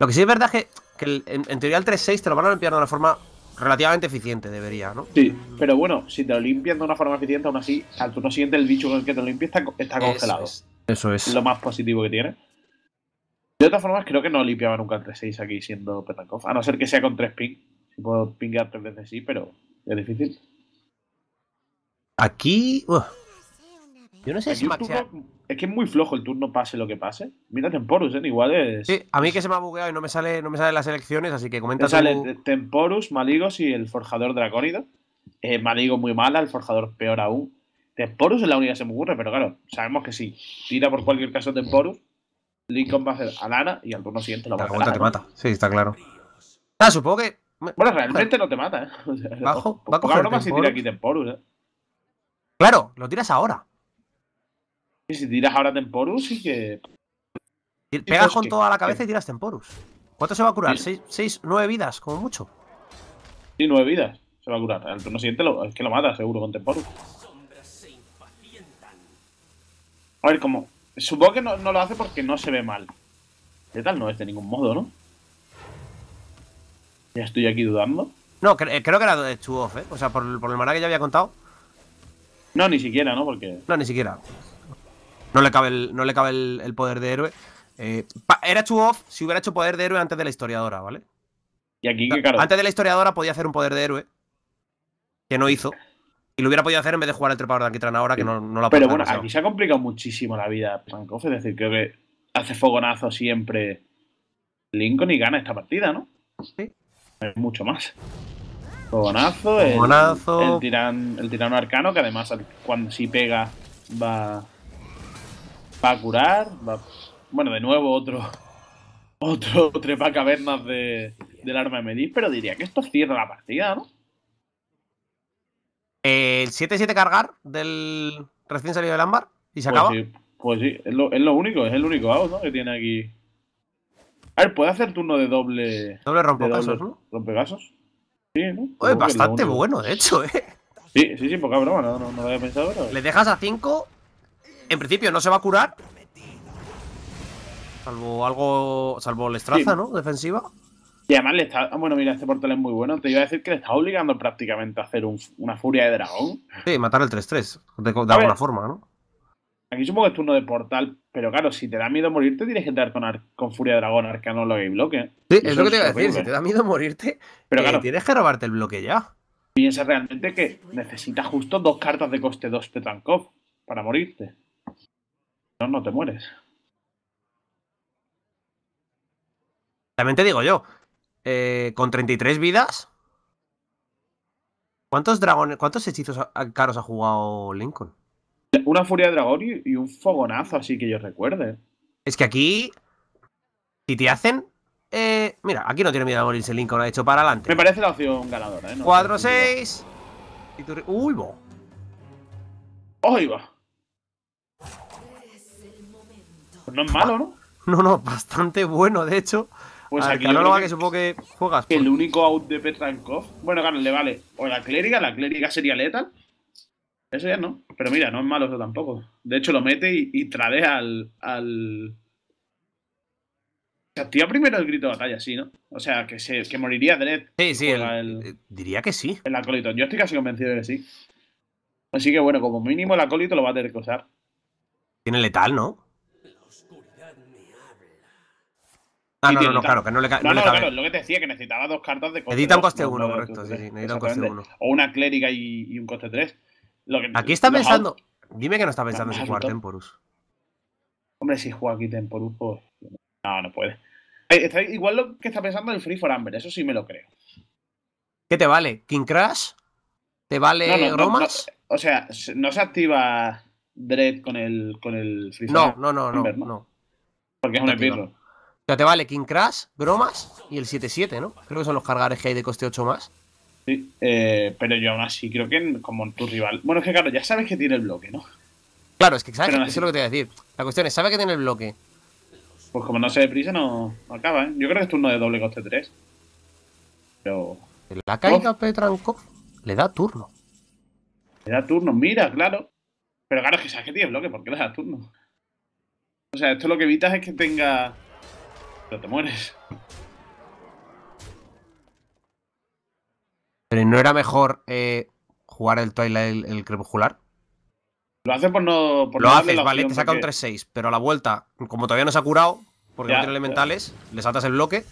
Lo que sí es verdad es que, en, teoría el 3-6 te lo van a limpiar de una forma relativamente eficiente debería, ¿no? Sí, pero bueno, si te lo limpian de una forma eficiente, aún así, al turno siguiente el bicho con el que te lo limpias está, congelado. Eso es, es. Lo más positivo que tiene. De otras formas, creo que no limpiaba nunca el 3 6 aquí siendo Petakov, a no ser que sea con 3 ping. Si puedo pingar 3 veces sí, pero es difícil. Aquí... Yo no sé si maxear… Es que es muy flojo el turno, pase lo que pase. Mira Temporus, ¿eh? igual es. Sí, a mí que se me ha bugueado y no me sale, no me salen las elecciones, así que comenta. Me sale Temporus, Maligos y el Forjador Dracónido. Eh, Maligo muy mala, el Forjador peor aún. Temporus es la única que se me ocurre, pero claro, sabemos que si tira por cualquier caso Temporus, Lincoln va a hacer a Lana y al turno siguiente lo va a hacer. te ¿eh? mata, sí, está claro. supongo que. Bueno, realmente no te mata, ¿eh? Bajo, va a coger si tira aquí Temporus, ¿eh? Claro, lo tiras ahora. Y si tiras ahora Temporus y que. Pegas con toda la cabeza y tiras Temporus. ¿Cuánto se va a curar? ¿Seis, nueve vidas, como mucho? Sí, nueve vidas se va a curar. El turno siguiente es que lo mata, seguro, con Temporus. A ver, como. Supongo que no, lo hace porque no se ve mal. ¿Qué tal no es de ningún modo, ¿no? Ya estoy aquí dudando. No, eh, creo que era de off, ¿eh? O sea, por, el maná que ya había contado. No, ni siquiera, ¿no? Porque. No, ni siquiera. No le cabe el, no le cabe el, poder de héroe. Eh, era chu off si hubiera hecho poder de héroe antes de la historiadora, ¿vale? Y aquí, claro. Antes de la historiadora podía hacer un poder de héroe. Que no hizo. Y lo hubiera podido hacer en vez de jugar el trepador de ahora, que no, no la Pero bueno, aquí se ha complicado muchísimo la vida Es decir, creo que hace fogonazo siempre Lincoln y gana esta partida, ¿no? Sí. Es Mucho más. Fogonazo, fogonazo. El, el tirano arcano, que además cuando si pega va va a curar. Va... Bueno, de nuevo otro. Otro trepa cavernas de, del arma de medir pero diría que esto cierra la partida, ¿no? Eh, el 7-7 cargar del recién salido del ámbar y se pues acaba. pues sí, es lo, único, es el único out, ¿no? Que tiene aquí. A ver, puede hacer turno de doble. Doble rompecasos, ¿no? Rompecasos. Sí, ¿no? es bastante bueno, de hecho, ¿eh? Sí, sí, sí, poca broma, no, lo había pensado, pero. Le dejas a 5 en principio no se va a curar. Salvo algo. Salvo la ¿no? Defensiva. Y además le está. Bueno, mira, este portal es muy bueno. Te iba a decir que le está obligando prácticamente a hacer una furia de dragón. Sí, matar el 3-3. De, alguna forma, ¿no? Aquí supongo que es turno de portal, pero claro, si te da miedo morirte, tienes que entrar con, Furia de Dragón Arcano lo y bloque. Sí, es lo que te iba a decir, si te da miedo morirte, pero eh, claro, tienes que robarte el bloque ya. Piensa realmente que necesitas justo dos cartas de coste 2 Petankov para morirte no, te mueres. También te digo yo, eh, con 33 vidas, ¿cuántos dragones, cuántos hechizos caros ha jugado Lincoln? Una furia de dragón y, un fogonazo, así que yo recuerde. Es que aquí, si te hacen eh, mira, aquí no tiene miedo a morirse Lincoln, ha hecho para adelante. Me parece la opción ganadora, ¿eh? 4, 6. Uy, bo. ¡Oh, iba! Pues no es malo, ¿no? No, no, bastante bueno, de hecho. Pues aquí lo que, supongo que juegas. El único out de Petrankov. Bueno, claro, le vale. O la clériga, la clériga sería letal. Eso ya no. Pero mira, no es malo eso tampoco. De hecho, lo mete y, trae al, Se activa primero el grito de batalla, sí, ¿no? O sea, que, se, que moriría Dredd. Sí, sí. Pues eh, diría que sí. El acólito. Yo estoy casi convencido de que sí. Así que bueno, como mínimo el acólito lo va a tener que usar. Tiene letal, ¿no? Ah, no, no, claro, que no le, no, no, claro, lo que te decía, que necesitaba dos cartas de coste. un coste 1, correcto, sí, sí, un coste 1. O una clériga y, un coste 3. Aquí está pensando. Dime que no está pensando en jugar Temporus. Hombre, si juega aquí Temporus, pues. No, no puede. Eh, igual lo que está pensando el Free for Amber, eso sí me lo creo. ¿Qué te vale? ¿King Crash? ¿Te vale Romas? o sea, no se activa Dread con el, con el Free for Amber. No, no, no, no, no. Porque es un epirro sea, te vale King Crash, Bromas y el 7-7, ¿no? Creo que son los cargares que hay de coste 8 más. Sí, eh, pero yo aún así creo que como tu rival. Bueno, es que claro, ya sabes que tiene el bloque, ¿no? Claro, es que sabes eso es lo que te voy a decir. La cuestión es, ¿sabe que tiene el bloque? Pues como no se deprisa, no, acaba, ¿eh? Yo creo que es turno de doble coste 3. Pero. La caída oh. Petranco le da turno. Le da turno, mira, claro. Pero claro, es que sabes que tiene bloque, ¿por qué le da turno? O sea, esto lo que evitas es que tenga pero te mueres. ¿Pero no era mejor eh, jugar el Twilight el, Crepuscular? Lo hace por no. lo haces, vale, te saca un 3-6, pero a la vuelta, como todavía no se ha curado, porque no tiene elementales, le saltas el bloque.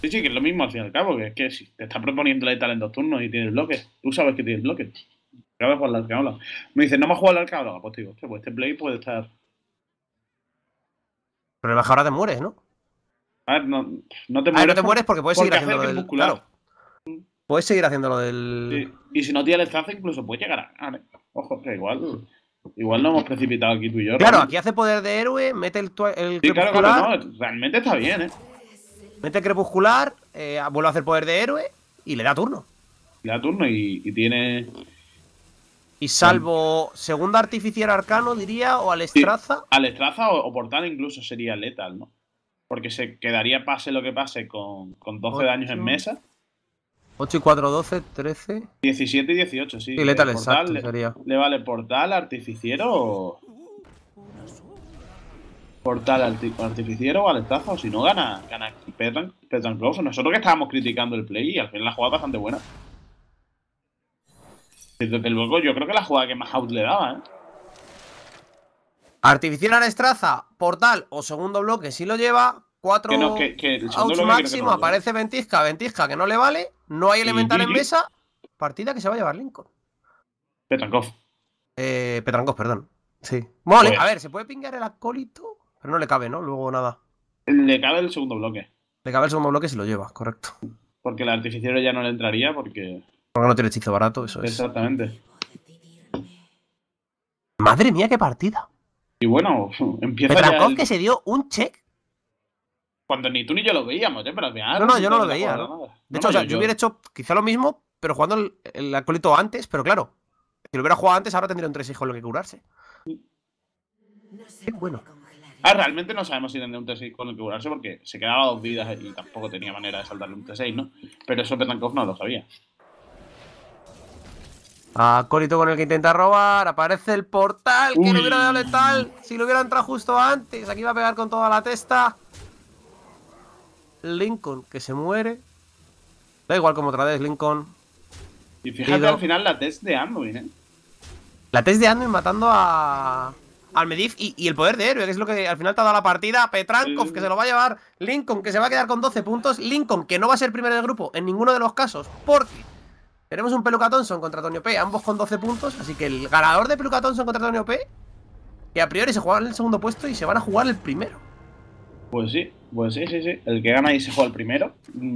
Sí, sí, que es lo mismo al fin y al cabo, que es que si te está proponiendo la tal en dos turnos y tienes bloque, tú sabes que tienes bloque. Acabas de jugar la arcaola. Me dices, no me ha jugado la arcaola. Pues digo, pues este play puede estar. Pero baja ahora te mueres, ¿no? A ver, no, te ah, mueres. porque puedes seguir haciendo lo del. puedes seguir haciendo del. Y si no tiene el estraza incluso puedes llegar a. ¿eh? ojo, que igual. Igual no hemos precipitado aquí tú y yo. Claro, aquí hace poder de héroe, mete el, sí, crepuscular. no, realmente está bien, ¿eh? Mete crepuscular, eh, vuelve a hacer poder de héroe y le da turno. Le da turno y, tiene. Y salvo segunda artificial arcano, diría, o al estraza Al estraza o portal incluso sería letal, ¿no? porque se quedaría pase lo que pase con, 12 daños en mesa. 8 y 4, 12, 13. 17 y 18, sí. Y letal le, le, vale portal, artificiero o... Portal artificiero o aletazo. Si no, gana, Petran, Petran Close. Nosotros que estábamos criticando el play y al final la jugada bastante buena. yo creo que la jugada que más out le daba, ¿eh? Artificial Estraza, Portal o segundo bloque si lo lleva. 4 no, que, máximo, aparece Ventisca, Ventisca que no le vale. No hay elemental en mesa. Partida que se va a llevar Lincoln. Petrankov. Eh, Petrankov, perdón. Sí. Pues- a ver, ¿se puede pingar el acólito? Pero no le cabe, ¿no? Luego nada. Le cabe el segundo bloque. Le cabe el segundo bloque si lo lleva, correcto. Porque el artificiero ya no le entraría porque. Porque no tiene hechizo barato, eso es. Exactamente. Madre mía, qué partida. Y bueno, empieza ya el... que se dio un check. Cuando ni tú ni yo lo veíamos, ¿eh? Pero al final. No, no, yo no lo veía. De hecho, o sea, yo, hubiera hecho quizá lo mismo, pero jugando el, el acolito antes, pero claro. Si lo hubiera jugado antes, ahora tendría un 3-6 con lo que curarse. Qué bueno. Ah, realmente no sabemos si tendría un 3 6 con lo que curarse porque se quedaba dos vidas y tampoco tenía manera de saltarle un 3 6 ¿no? Pero eso Petankov no lo sabía. Corito con el que intenta robar. Aparece el portal que le hubiera dado letal. Si lo hubiera entrado justo antes. Aquí va a pegar con toda la testa. Lincoln que se muere. Da igual como otra vez, Lincoln. Y fíjate al final la test de Anduin, ¿eh? La test de Anduin matando a. Al Medivh y, el poder de héroe, que es lo que al final te ha dado la partida. Petrankov, que se lo va a llevar. Lincoln, que se va a quedar con 12 puntos. Lincoln, que no va a ser primero del grupo en ninguno de los casos. Porque tenemos un Peluca Thompson contra Tony P, ambos con 12 puntos, así que el ganador de Peluca Thompson contra Tony P, que a priori se en el segundo puesto y se van a jugar el primero. Pues sí, pues sí, sí, sí. El que gana ahí se juega el primero. Mm,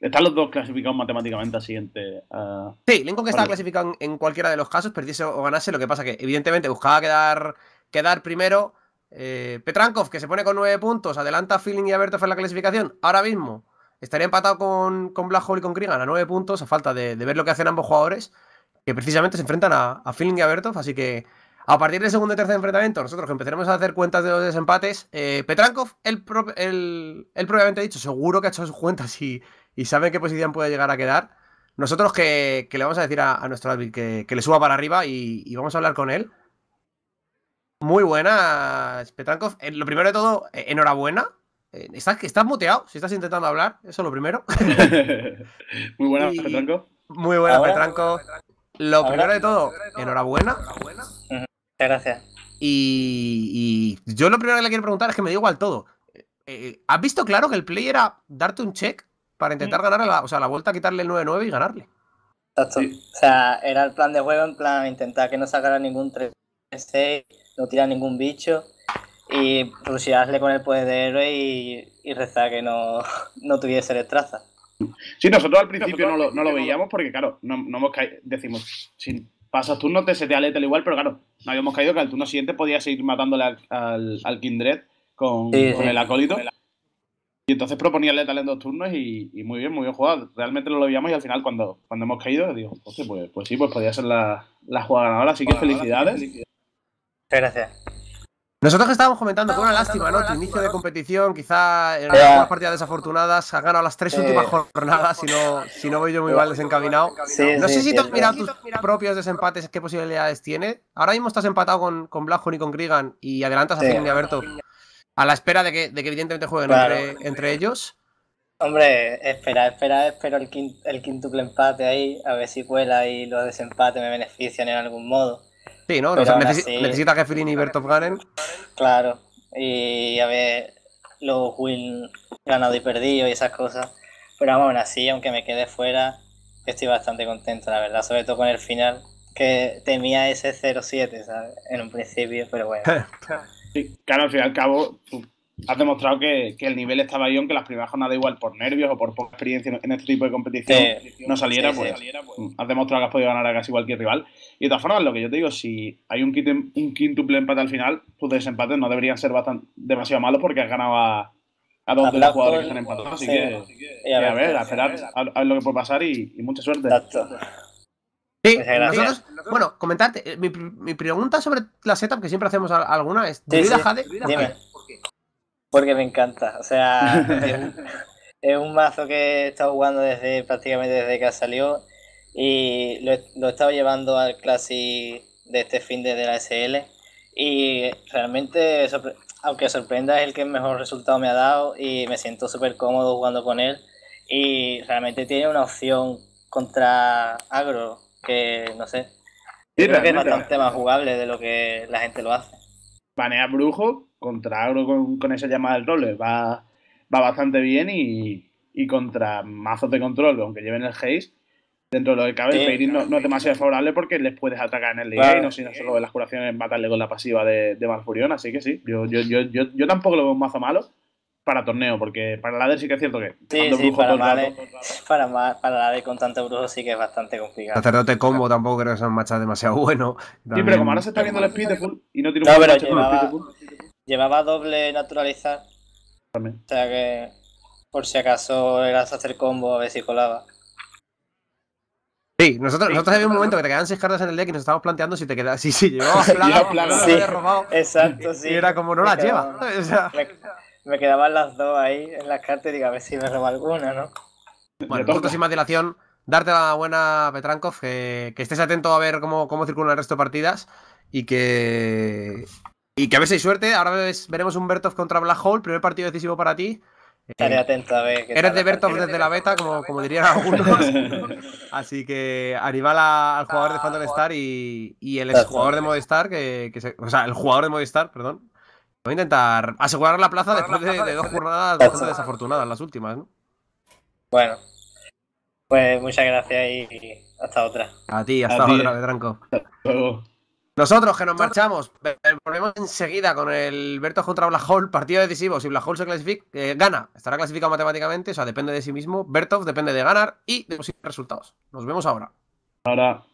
están los dos clasificados matemáticamente al siguiente. Ah, sí, Lincoln que estaba clasificado en, cualquiera de los casos, perdiese o ganase. Lo que pasa que, evidentemente, buscaba quedar, quedar primero. Eh, Petrankov, que se pone con 9 puntos, adelanta a Feeling y a Bertov en la clasificación. Ahora mismo estaría empatado con, con Black Hole y con Krigan a nueve puntos, a falta de, ver lo que hacen ambos jugadores, que precisamente se enfrentan a, a y a Bertov, así que a partir del segundo y tercer enfrentamiento, nosotros que empezaremos a hacer cuentas de los desempates, eh, Petrankov, él, el, ha dicho, seguro que ha hecho sus cuentas y, sabe sabe qué posición puede llegar a quedar. Nosotros que, le vamos a decir a, a nuestro Advil que, le suba para arriba y, vamos a hablar con él. Muy buenas, Petrankov. Eh, lo primero de todo, eh, enhorabuena eh, ¿Estás, ¿Estás muteado? Si estás intentando hablar, eso es lo primero. muy buenas, Petranco. Muy buenas, Petranco. Lo primero de todo, enhorabuena. Muchas Gracias. Y, yo lo primero que le quiero preguntar es que me da igual todo. Eh, eh, ¿Has visto claro que el play era darte un check para intentar ganar la, o sea, la vuelta, quitarle el 9-9 y ganarle? Exacto. O sea, era el plan de juego, en plan intentar que no sacara ningún 3-6, no tirara ningún bicho y rusiarle pues, con el poder de héroe y, y rezar que no, no tuviese estraza Sí, nosotros al principio no, lo, veíamos porque, claro, no, hemos Decimos, si pasas turno te setea letal igual, pero claro, no habíamos caído que al turno siguiente podías seguir matándole al, Kindred con, el acólito. Y entonces proponía letal en dos turnos y, muy bien, muy bien jugado. Realmente no lo veíamos y al final cuando, cuando hemos caído, digo, pues, pues, sí, pues podía ser la, la jugada ganadora, así que felicidades. Muchas gracias. Nosotros estábamos comentando que una lástima, ¿no? Tu inicio de competición, quizá en eh, algunas partidas desafortunadas, ha ganado las tres eh, últimas jornadas, si no, si no voy yo muy mal desencaminado. no sé si tú has mirado tus propios desempates, qué posibilidades tiene. Ahora mismo estás empatado con, con y con Grigan y adelantas a Tini y Alberto a la espera de que, de que evidentemente jueguen entre, ellos. Hombre, espera, espera, espero el, quinto, el quintuple empate ahí, a ver si cuela y los desempates me benefician en algún modo. Sí, ¿no? Necesita que Filini y Claro. Y a ver, los win ganado y perdido y esas cosas. Pero bueno, así, aunque me quede fuera, estoy bastante contento, la verdad. Sobre todo con el final, que temía ese 0-7, ¿sabes? En un principio, pero bueno. Sí, claro, al fin y al cabo, has demostrado que, el nivel estaba ahí, aunque las primeras jornadas igual por nervios o por poca experiencia en este tipo de competición no saliera, pues, pues. Mm, has demostrado que has podido ganar a casi cualquier rival. Y de todas formas, lo que yo te digo, si hay un, un quíntuple empate al final, tus desempates no deberían ser bastante, demasiado malos porque has ganado a, dos de jugadores que están empatados. Así que, eh, a, ver, a, ver, esperar lo que puede pasar y, mucha suerte. Exacto. Sí, bueno, comentarte, eh, mi, pregunta sobre la setup que siempre hacemos alguna es, porque me encanta. O sea, es, un, mazo que he estado jugando desde prácticamente desde que salió. Y lo, he estado llevando al Classic de este fin de, la SL. Y realmente, aunque sorprenda, es el que mejor resultado me ha dado. Y me siento súper cómodo jugando con él. Y realmente tiene una opción contra agro que, no sé, creo que es bastante más jugable de lo que la gente lo hace. Banea brujo, contra Agro con, con esa llamada del roller va, va bastante bien y, y, contra mazos de control, aunque lleven el haze, dentro de lo que cabe, el no, es demasiado favorable porque les puedes atacar en el claro, y no solo de las curaciones matarle con la pasiva de, de Malfurion, así que sí, yo, yo, yo, yo, yo tampoco lo veo un mazo malo para torneo, porque para ladder sí que es cierto que sí, para, el para, para, con tanto brujo sí que es bastante complicado. Sacerdote combo tampoco creo que sea un matchup demasiado bueno. Sí, pero como ahora se está viendo el Speedful y no tiene un Llevaba doble naturalizar, O sea que por si acaso eras hacer combo a ver si colaba. Sí, nosotros, nosotros había un momento que te quedaban seis cartas en el deck y nos estábamos planteando si te quedas, si, sí, llevabas sí, robado. Exacto, sí. Y era como, no las lleva. me, quedaban las dos ahí en las cartas y diga a ver si me roba alguna, ¿no? Bueno, sin más dilación, darte la buena, Petrankov, que, que estés atento a ver cómo, cómo circulan el resto de partidas y que, y que a ver si hay suerte. Ahora veremos un Bertov contra Black Hole, primer partido decisivo para ti. Estaré eh, atento a ver. eres de Bertov desde la beta, como, como dirían algunos. Así que arriba al jugador de Phantom Star y, y el jugador de Modestar, que, o sea, el jugador de Modestar, perdón. Voy a intentar asegurar la plaza después de, dos jornadas desafortunadas, las últimas, ¿no? Bueno, pues muchas gracias y hasta otra. A ti, hasta otra, tranco nosotros que nos marchamos, eh, volvemos enseguida con el Bertov contra hall partido decisivo. Si Blahol se clasifica, eh, gana, estará clasificado matemáticamente, o sea, depende de sí mismo. Bertov depende de ganar y de los resultados. Nos vemos ahora. Ahora.